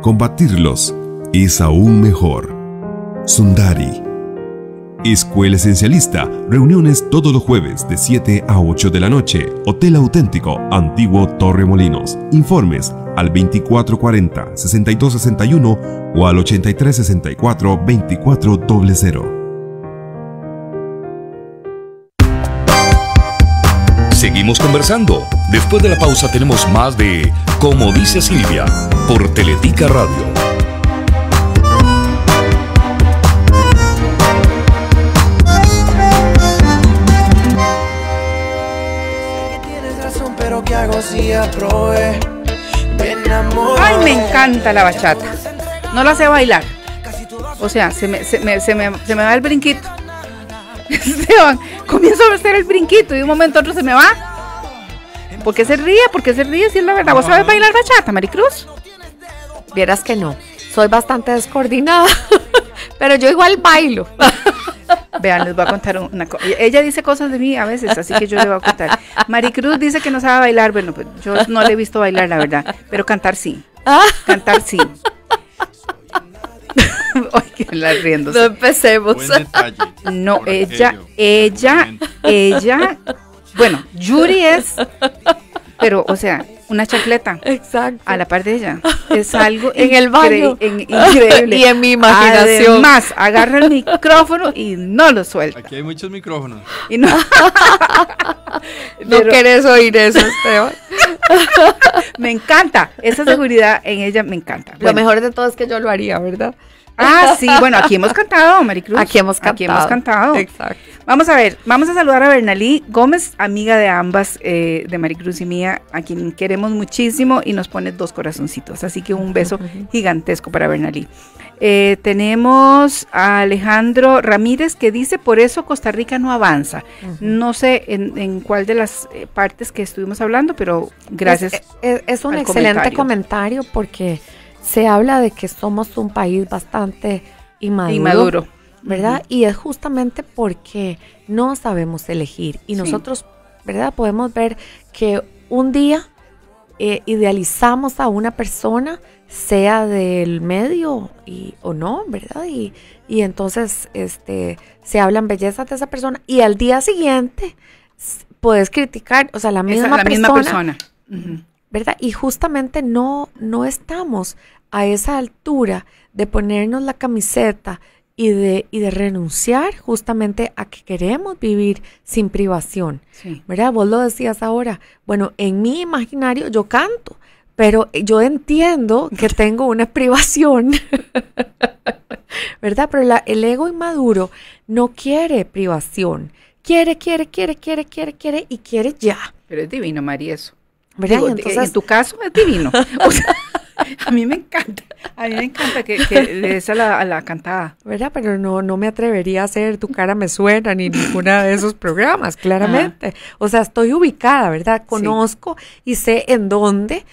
Combatirlos es aún mejor. Sundari Escuela Esencialista, reuniones todos los jueves de 7 a 8 de la noche. Hotel Auténtico, Antiguo Torre Molinos. Informes al 2440-6261 o al 8364-2400. Seguimos conversando. Después de la pausa tenemos más de Como dice Silvia por Teletica Radio. Ay, me encanta la bachata. No la sé bailar. O sea, se me, se me, se va el brinquito. *laughs* comienzo a hacer el brinquito y de un momento a otro se me va. ¿Por qué se ríe? ¿Por qué se ríe? Si es la verdad. ¿Vos sabés bailar bachata, Maricruz? Vieras que no. Soy bastante descoordinada, *laughs* pero yo igual bailo. *laughs* vean, les voy a contar una cosa. Ella dice cosas de mí a veces, así que yo le voy a contar. Maricruz dice que no sabe bailar. Bueno, pues yo no le he visto bailar, la verdad. Pero cantar sí. Cantar sí. *laughs* Ay, que la riendo. No empecemos. no, ella, ella, ella. Bueno, Yuri es. Pero, o sea, una chancleta Exacto. A la par de ella. *laughs* Es algo en el increíble. *laughs* y en mi imaginación. más agarra el micrófono y no lo suelta. Aquí hay muchos micrófonos. Y no. *laughs* no oír eso, Esteban. me encanta. Esa seguridad en ella me encanta. Lo mejor de todo es que yo lo haría, ¿verdad? Ah, sí, bueno, aquí hemos cantado, Maricruz. Aquí hemos cantado. Aquí hemos cantado. Exacto. Vamos a ver, vamos a saludar a Bernalí Gómez, amiga de ambas, eh, de Maricruz y mía, a quien queremos muchísimo y nos pone dos corazoncitos. Así que un beso gigantesco para Bernalí. Eh, tenemos a Alejandro Ramírez que dice, por eso Costa Rica no avanza. No sé en, cuál de las eh, partes que estuvimos hablando, pero gracias. Es, e, un excelente comentario. porque se habla de que somos un país bastante inmaduro. ¿verdad? Y es justamente porque no sabemos elegir y nosotros, ¿verdad? Podemos ver que un día eh, idealizamos a una persona, sea del medio y, o no, ¿verdad? Y, y entonces este, se hablan bellezas de esa persona y al día siguiente puedes criticar, o sea, la misma persona. ¿Verdad? Y justamente no, no estamos a esa altura de ponernos la camiseta y de, y de renunciar justamente a que queremos vivir sin privación. ¿Verdad? Vos lo decías ahora. Bueno, en mi imaginario yo canto, pero yo entiendo que *laughs* tengo una privación. *laughs* ¿Verdad? Pero el ego inmaduro no quiere privación. Quiere, quiere, quiere, quiere, quiere, quiere y quiere ya. Pero es divino, María, eso. ¿Verdad? en tu caso es divino. *laughs* O sea, *laughs* a mí me encanta, a mí me encanta que, le des a la, a la, cantada. ¿Verdad? Pero no, no me atrevería a hacer Tu cara me suena ni ninguna de esos programas, claramente. O sea, estoy ubicada, ¿verdad? Conozco y sé en dónde,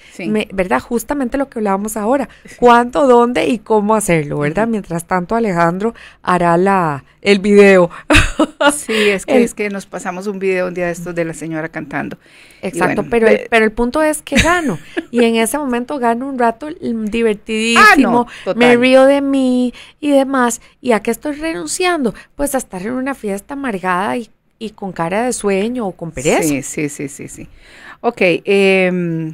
¿verdad? Justamente lo que hablábamos ahora, cuánto, dónde y cómo hacerlo, ¿verdad? Mientras tanto, Alejandro hará la, el video. *laughs* Sí, es que, es que nos pasamos un video un día de estos de la señora cantando. Exacto, pero, pero el punto es que gano. y en ese momento gano un rato divertidísimo, ah, me río de mí y demás. ¿Y a qué estoy renunciando? Pues a estar en una fiesta amargada y, y con cara de sueño o con pereza. Sí, sí, sí, sí, sí. Ok, eh,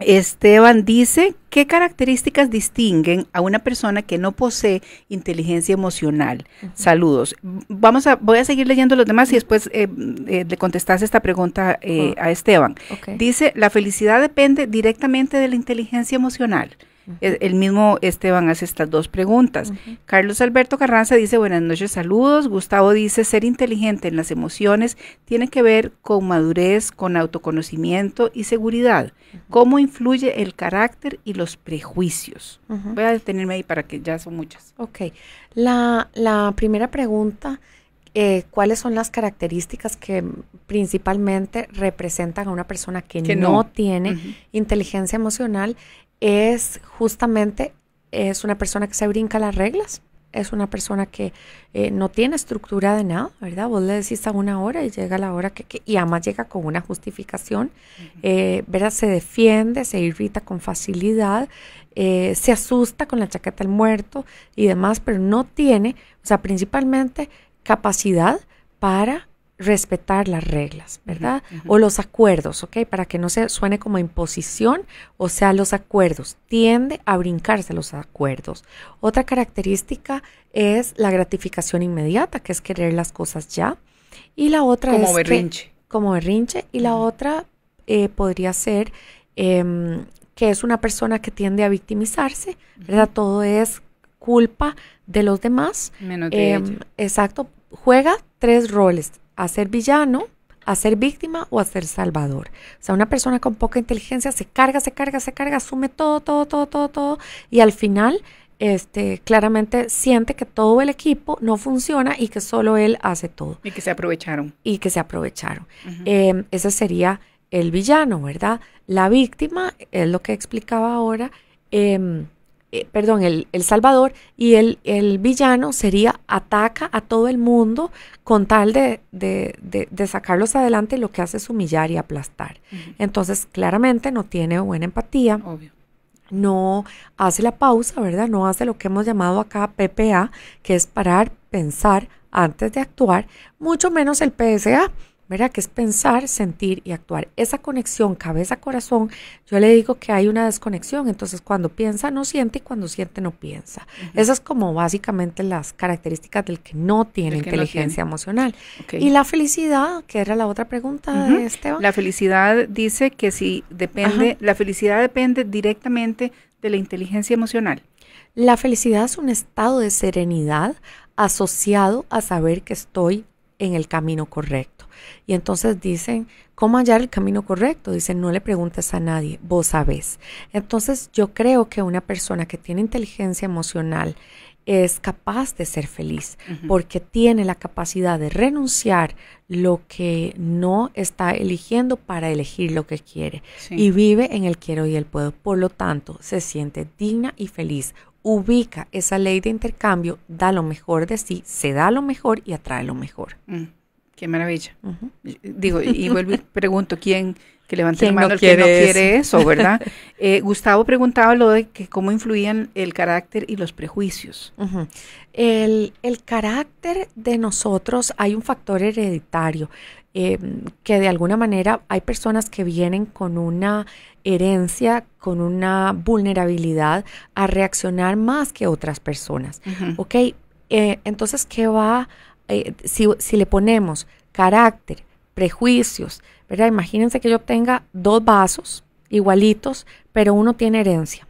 Esteban dice, ¿qué características distinguen a una persona que no posee inteligencia emocional? Saludos. Vamos a, voy a seguir leyendo los demás y después eh, eh, le contestas esta pregunta eh, oh. a Esteban. Dice, la felicidad depende directamente de la inteligencia emocional. El mismo Esteban hace estas dos preguntas. Carlos Alberto Carranza dice, buenas noches, saludos. Gustavo dice, ser inteligente en las emociones tiene que ver con madurez, con autoconocimiento y seguridad. ¿Cómo influye el carácter y los prejuicios? Voy a detenerme ahí para que ya son muchas. Ok. La, primera pregunta... Eh, cuáles son las características que principalmente representan a una persona que, no. tiene inteligencia emocional es justamente, es una persona que se brinca las reglas, es una persona que eh, no tiene estructura de nada, ¿verdad? Vos le decís a una hora y llega la hora que, y además llega con una justificación, eh, ¿verdad? Se defiende, se irrita con facilidad, eh, se asusta con la chaqueta del muerto y demás, pero no tiene, o sea, principalmente capacidad para respetar las reglas, ¿verdad? O los acuerdos, ¿ok? Para que no se suene como imposición, o sea, los acuerdos. Tiende a brincarse los acuerdos. Otra característica es la gratificación inmediata, que es querer las cosas ya. Y la otra como es... Como berrinche. como berrinche. Y la otra eh, podría ser em, que es una persona que tiende a victimizarse, ¿verdad? Todo es culpa de los demás. Menos de eh, Exacto. Juega tres roles a ser villano, a ser víctima o a ser salvador. O sea, una persona con poca inteligencia se carga, se carga, se carga, asume todo, todo, todo, todo, todo y al final este, claramente siente que todo el equipo no funciona y que solo él hace todo. Y que se aprovecharon. Y que se aprovecharon. Em, ese sería el villano, ¿verdad? La víctima, es lo que explicaba ahora, em, eh, perdón, el, el, Salvador y el, el, villano sería ataca a todo el mundo con tal de, de, sacarlos adelante y lo que hace es humillar y aplastar. Entonces, claramente no tiene buena empatía. No hace la pausa, ¿verdad? No hace lo que hemos llamado acá PPA, que es parar, pensar antes de actuar, mucho menos el PSA, ¿verdad? Que es pensar, sentir y actuar. Esa conexión cabeza-corazón, yo le digo que hay una desconexión, entonces cuando piensa no siente y cuando siente no piensa. Esas es como básicamente las características del que no tiene inteligencia emocional. Y la felicidad, que era la otra pregunta de Esteban. La felicidad dice que si depende, la felicidad depende directamente de la inteligencia emocional. La felicidad es un estado de serenidad asociado a saber que estoy en el camino correcto. Y entonces dicen, ¿cómo hallar el camino correcto? Dicen, no le preguntes a nadie, vos sabés. Entonces yo creo que una persona que tiene inteligencia emocional es capaz de ser feliz porque tiene la capacidad de renunciar lo que no está eligiendo para elegir lo que quiere y vive en el quiero y el puedo. Por lo tanto, se siente digna y feliz, ubica esa ley de intercambio, da lo mejor de sí, se da lo mejor y atrae lo mejor. Mm. Qué maravilla. Digo, y vuelvo y *laughs* pregunto, ¿quién que levante la mano que no quiere eso, verdad? *laughs* Eh, Gustavo preguntaba lo de que cómo influían el carácter y los prejuicios. el, carácter de nosotros, hay un factor hereditario, em, que de alguna manera hay personas que vienen con una herencia, con una vulnerabilidad a reaccionar más que otras personas, ¿ok? Eh, entonces, ¿qué va a eh, si, le ponemos carácter, prejuicios, ¿verdad? Imagínense que yo tenga dos vasos igualitos, pero uno tiene herencia,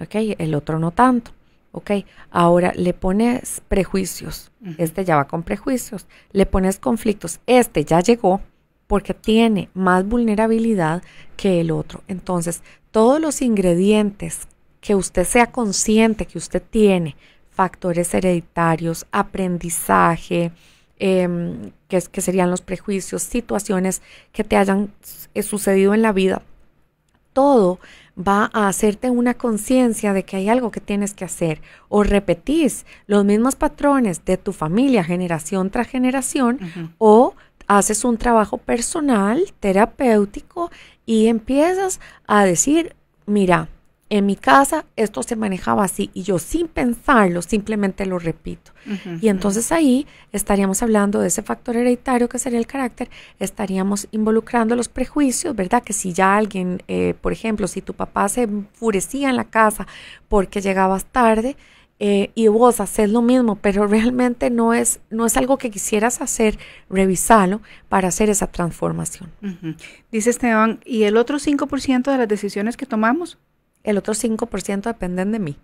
¿ok? El otro no tanto, ¿ok? Ahora le pones prejuicios, este ya va con prejuicios, le pones conflictos, este ya llegó porque tiene más vulnerabilidad que el otro. Entonces, todos los ingredientes que usted sea consciente que usted tiene factores hereditarios, aprendizaje, em, que, que serían los prejuicios, situaciones que te hayan eh, sucedido en la vida. Todo va a hacerte una conciencia de que hay algo que tienes que hacer o repetís los mismos patrones de tu familia generación tras generación o haces un trabajo personal, terapéutico y empiezas a decir, mira, en mi casa esto se manejaba así y yo sin pensarlo simplemente lo repito. y entonces ahí estaríamos hablando de ese factor hereditario que sería el carácter, estaríamos involucrando los prejuicios, ¿verdad? Que si ya alguien, eh, por ejemplo, si tu papá se enfurecía en la casa porque llegabas tarde, eh, y vos haces lo mismo, pero *laughs* realmente no es, no es algo que quisieras hacer, revisarlo para hacer esa transformación. Dice Esteban, ¿y el otro 5% de las decisiones que tomamos el otro 5% dependen de mí,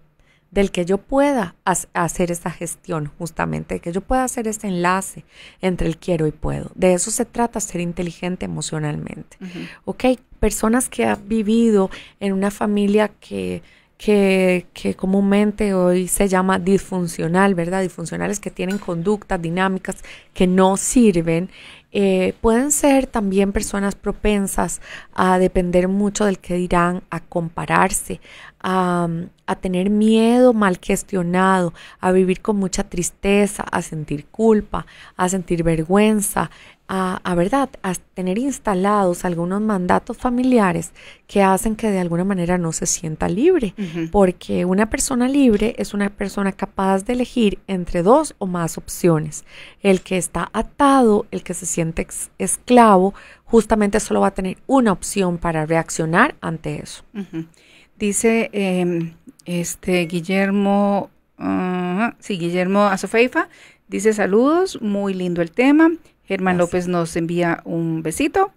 del que yo pueda hacer esa gestión justamente, que yo pueda hacer ese enlace entre el quiero y puedo. De eso se trata, ser inteligente emocionalmente. Ok, personas que han vivido en una familia que... Que, que, comúnmente hoy se llama disfuncional, ¿verdad? Disfuncionales que tienen conductas, dinámicas que no sirven eh, pueden ser también personas propensas a depender mucho del que dirán, a compararse, a, tener miedo mal gestionado, a vivir con mucha tristeza, a sentir culpa, a sentir vergüenza, a, verdad, a tener instalados algunos mandatos familiares que hacen que de alguna manera no se sienta libre, porque una persona libre es una persona capaz de elegir entre dos o más opciones, el que está atado, el que se siente esclavo, justamente solo va a tener una opción para reaccionar ante eso. Dice em, este Guillermo, sí, Guillermo Azofeifa, dice saludos, muy lindo el tema. Germán López nos envía un besito.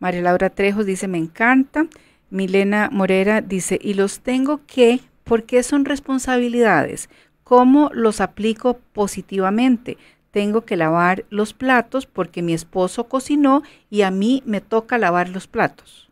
María Laura Trejos dice me encanta. Milena Morera dice y los tengo que porque son responsabilidades. ¿Cómo los aplico positivamente? tengo que lavar los platos porque mi esposo cocinó y a mí me toca lavar los platos.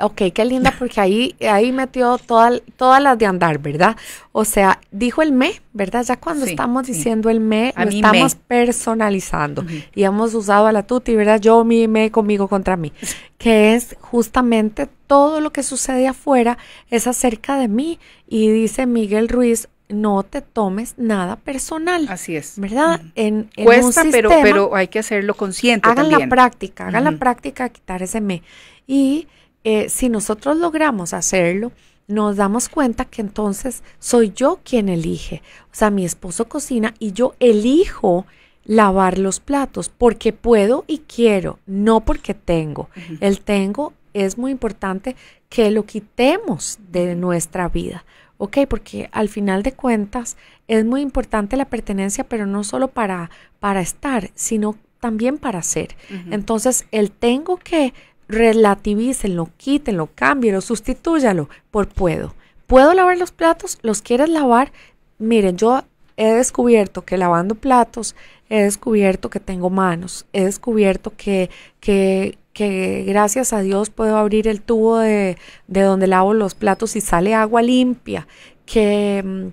Ok, qué linda, porque ahí, ahí metió toda, todas las de andar, ¿verdad? O sea, dijo el me, ¿verdad? Ya cuando estamos diciendo el me, lo estamos personalizando. Y hemos usado a la tuti, ¿verdad? Yo, mi, me, conmigo, contra mí. *laughs* Que es justamente todo lo que sucede afuera es acerca de mí. Y dice Miguel Ruiz, no te tomes nada personal. Así es. ¿Verdad? en, Cuesta, pero, pero hay que hacerlo consciente. Hagan la práctica, hagan la práctica, quitar ese me. Y eh, si nosotros logramos hacerlo, nos damos cuenta que entonces soy yo quien elige. O sea, mi esposo cocina y yo elijo lavar los platos porque puedo y quiero, no porque tengo. El tengo es muy importante que lo quitemos de nuestra vida ¿ok? Porque al final de cuentas es muy importante la pertenencia, pero no solo para, para estar, sino también para ser. Entonces, el tengo que lo quítenlo, lo sustitúyalo por puedo. ¿Puedo lavar los platos? ¿Los quieres lavar? Miren, yo he descubierto que lavando platos, he descubierto que tengo manos, he descubierto que, que que gracias a Dios puedo abrir el tubo de, donde lavo los platos y sale agua limpia, que, mm,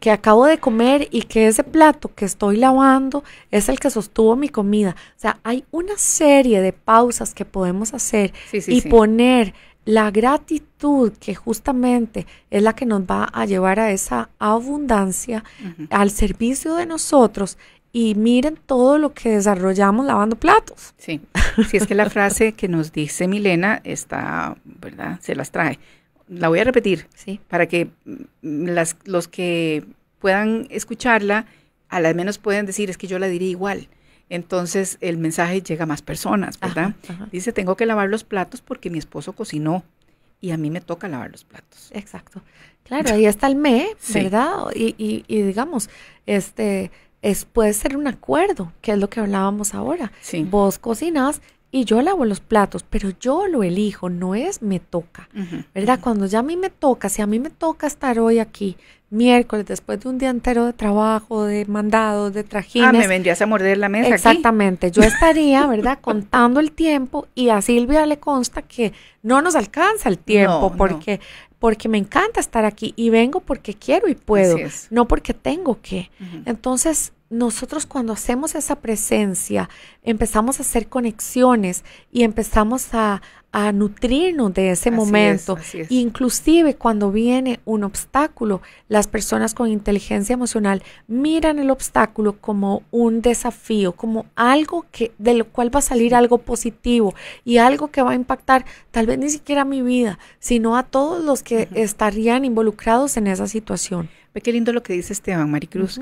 que acabo de comer y que ese plato que estoy lavando es el que sostuvo mi comida. O sea, hay una serie de pausas que podemos hacer y poner la gratitud que justamente es la que nos va a llevar a esa abundancia al servicio de nosotros y miren todo lo que desarrollamos lavando platos. Sí, si es que la frase que nos dice Milena está, ¿verdad? Se las trae. La voy a repetir sí. para que mm, las, los que puedan escucharla, al menos pueden decir, es que yo la diré igual. Entonces el mensaje llega a más personas, ¿verdad? Dice, tengo que lavar los platos porque mi esposo cocinó y a mí me toca lavar los platos. Exacto. Claro, ahí está el me, ¿verdad? Y, y, y digamos, este, es, puede ser un acuerdo, que es lo que hablábamos ahora. Vos cocinas y yo lavo los platos, pero yo lo elijo, no es me toca, ¿verdad? Cuando ya a mí me toca, si a mí me toca estar hoy aquí, miércoles, después de un día entero de trabajo, de mandados, de trajines. Ah, me vendrías a morder la mesa. Exactamente, yo estaría, *laughs* ¿verdad? Contando el tiempo y a Silvia le consta que no nos alcanza el tiempo porque... Porque me encanta estar aquí y vengo porque quiero y puedo, no porque tengo que. Entonces, nosotros cuando hacemos esa presencia, empezamos a hacer conexiones y empezamos a, nutrirnos de ese momento. Inclusive cuando viene un obstáculo, las personas con inteligencia emocional miran el obstáculo como un desafío, como algo que, de lo cual va a salir algo positivo y algo que va a impactar tal vez ni siquiera mi vida, sino a todos los que estarían involucrados en esa situación. Ve qué lindo lo que dice Esteban Maricruz.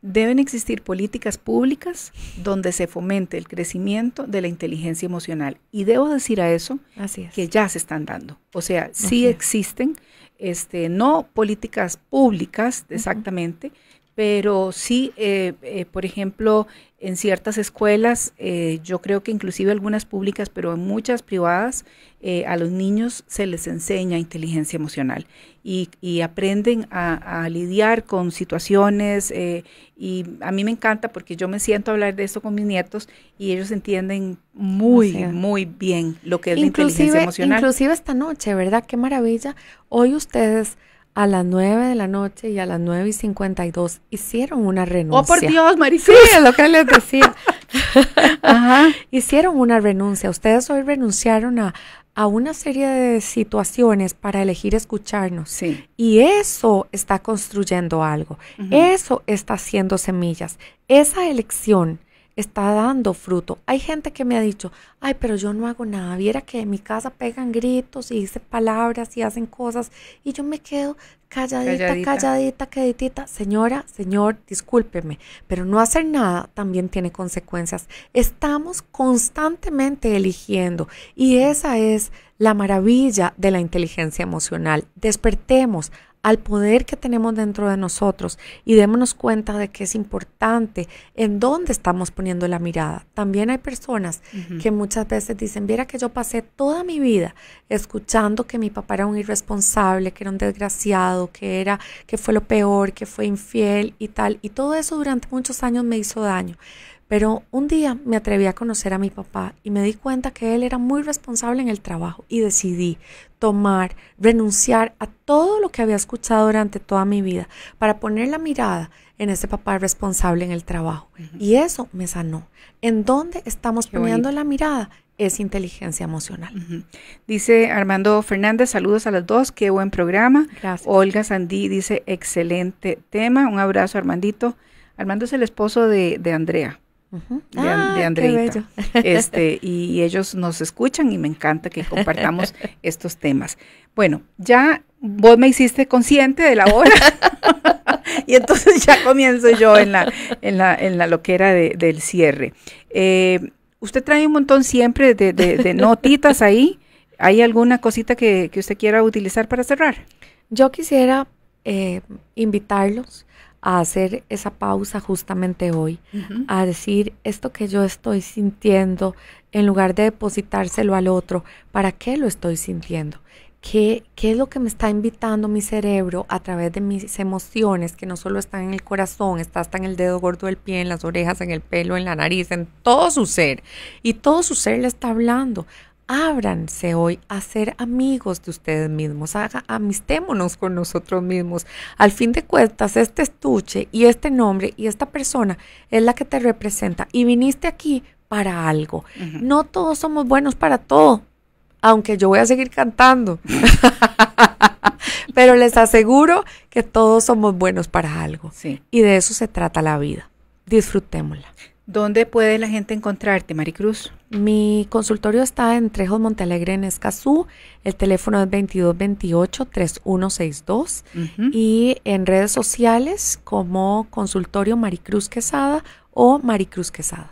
Deben existir políticas públicas donde se fomente el crecimiento de la inteligencia emocional. Y debo decir a eso que ya se están dando. O sea, sí existen, este, no políticas públicas exactamente, pero sí, eh, eh, por ejemplo, en ciertas escuelas, eh, yo creo que inclusive algunas públicas, pero en muchas privadas, a los niños se les enseña inteligencia emocional y, aprenden a, lidiar con situaciones y a mí me encanta porque yo me siento a hablar de esto con mis nietos y ellos entienden muy, muy bien lo que es la inteligencia emocional. Inclusive esta noche, ¿verdad? Qué maravilla. Hoy ustedes a las 9 de la noche y a las 9 y 52 hicieron una oh, renuncia. ¡Oh, por Dios, Sí, es lo que les decía. *laughs* Ajá. Hicieron una renuncia. Ustedes hoy renunciaron a, una serie de situaciones para elegir escucharnos. Sí. Y eso está construyendo algo. Eso está haciendo semillas. Esa elección está dando fruto. Hay gente que me ha dicho, ay, pero yo no hago nada. Viera que en mi casa pegan gritos y dicen palabras y hacen cosas y yo me quedo calladita, calladita, calladita Señora, señor, discúlpeme, pero no hacer nada también tiene consecuencias. Estamos constantemente eligiendo y esa es la maravilla de la inteligencia emocional. Despertemos al poder que tenemos dentro de nosotros y démonos cuenta de que es importante en dónde estamos poniendo la mirada. También hay personas que muchas veces dicen, viera que yo pasé toda mi vida escuchando que mi papá era un irresponsable, que era un desgraciado, que era que fue lo peor, que fue infiel y tal, y todo eso durante muchos años me hizo daño. Pero un día me atreví a conocer a mi papá y me di cuenta que él era muy responsable en el trabajo y decidí tomar, renunciar a todo lo que había escuchado durante toda mi vida para poner la mirada en ese papá responsable en el trabajo. Y eso me sanó. ¿En dónde estamos poniendo la mirada? Es inteligencia emocional. Dice Armando Fernández, saludos a las dos, qué buen programa. Gracias. Olga Sandí dice, excelente tema. Un abrazo, Armandito. Armando es el esposo de Andrea de, ah, *laughs* Este, y ellos nos escuchan y me encanta que compartamos *laughs* estos temas. Bueno, ya vos me hiciste consciente de la hora. *laughs* y entonces ya comienzo yo en la, en la, en la loquera del cierre. Eh, usted trae un montón siempre de, de notitas ahí. ¿Hay alguna cosita que, que, usted quiera utilizar para cerrar? Yo quisiera eh, invitarlos a hacer esa pausa justamente hoy, a decir esto que yo estoy sintiendo, en lugar de depositárselo al otro, ¿para qué lo estoy sintiendo? ¿Qué, ¿Qué, es lo que me está invitando mi cerebro a través de mis emociones, que no solo están en el corazón, está hasta en el dedo gordo del pie, en las orejas, en el pelo, en la nariz, en todo su ser? Y todo su ser le está hablando ábranse hoy a ser amigos de ustedes mismos, amistémonos con nosotros mismos. Al fin de cuentas, este estuche y este nombre y esta persona es la que te representa y viniste aquí para algo. No todos somos buenos para todo, aunque yo voy a seguir cantando. *laughs* Pero les aseguro que todos somos buenos para algo. Y de eso se trata la vida. Disfrutémosla. ¿Dónde puede la gente encontrarte, Maricruz? Mi consultorio está en Trejos Montalegre, en Escazú. El teléfono es 2228-3162. Y en redes sociales como consultorio Maricruz Quesada o Maricruz Quesada.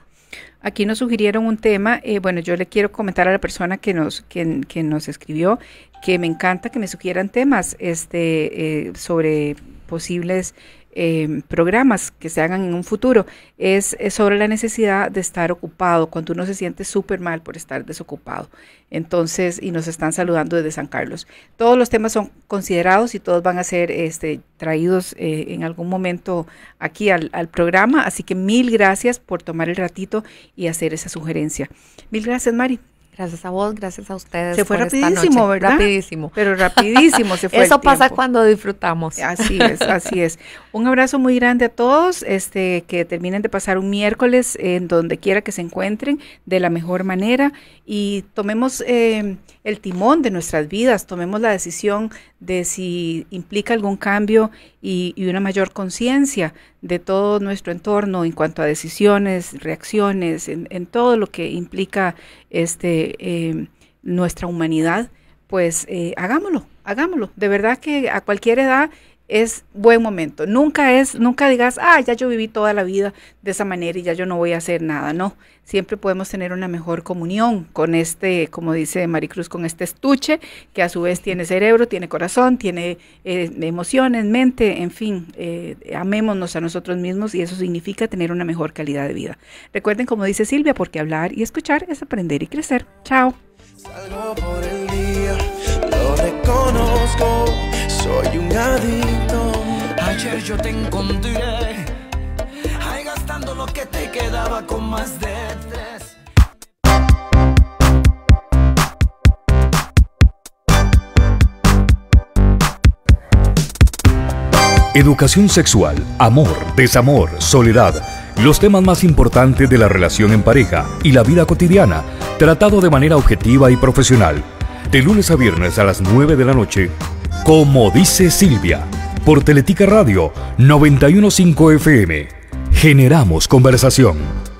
Aquí nos sugirieron un tema, eh, bueno, yo le quiero comentar a la persona que nos, que, que nos escribió que me encanta que me sugieran temas este, eh, sobre posibles Em, programas que se hagan en un futuro, es, sobre la necesidad de estar ocupado, cuando uno se siente súper mal por estar desocupado. Entonces, y nos están saludando desde San Carlos. Todos los temas son considerados y todos van a ser este, traídos eh, en algún momento aquí al, al programa, así que mil gracias por tomar el ratito y hacer esa sugerencia. Mil gracias, Mari. Gracias a vos, gracias a ustedes. Se fue rapidísimo, ¿verdad? Rapidísimo. Pero rapidísimo se *laughs* fue. Eso pasa cuando disfrutamos. Así es, así es. Un abrazo muy grande a todos, este, que terminen de pasar un miércoles en donde quiera que se encuentren de la mejor manera y tomemos eh, el timón de nuestras vidas, tomemos la decisión de si implica algún cambio y, una mayor conciencia de todo nuestro entorno en cuanto a decisiones, reacciones, en, en todo lo que implica este eh, nuestra humanidad, pues eh, hagámoslo, hagámoslo. De verdad que a cualquier edad es buen momento. Nunca es, nunca digas, ah, ya yo viví toda la vida de esa manera y ya yo no voy a hacer nada. No, siempre podemos tener una mejor comunión con este, como dice Maricruz, con este estuche que a su vez tiene cerebro, tiene corazón, tiene eh, emociones, mente, en fin, eh, amémonos a nosotros mismos y eso significa tener una mejor calidad de vida. Recuerden, como dice Silvia, porque hablar y escuchar es aprender y crecer. Chao. por el día, lo reconozco. Soy un adicto. Ayer yo te encontré, ahí gastando lo que te quedaba con más de tres. Educación sexual, amor, desamor, soledad, los temas más importantes de la relación en pareja y la vida cotidiana, tratado de manera objetiva y profesional. De lunes a viernes a las 9 de la noche como dice Silvia, por Teletica Radio 915 FM. Generamos conversación.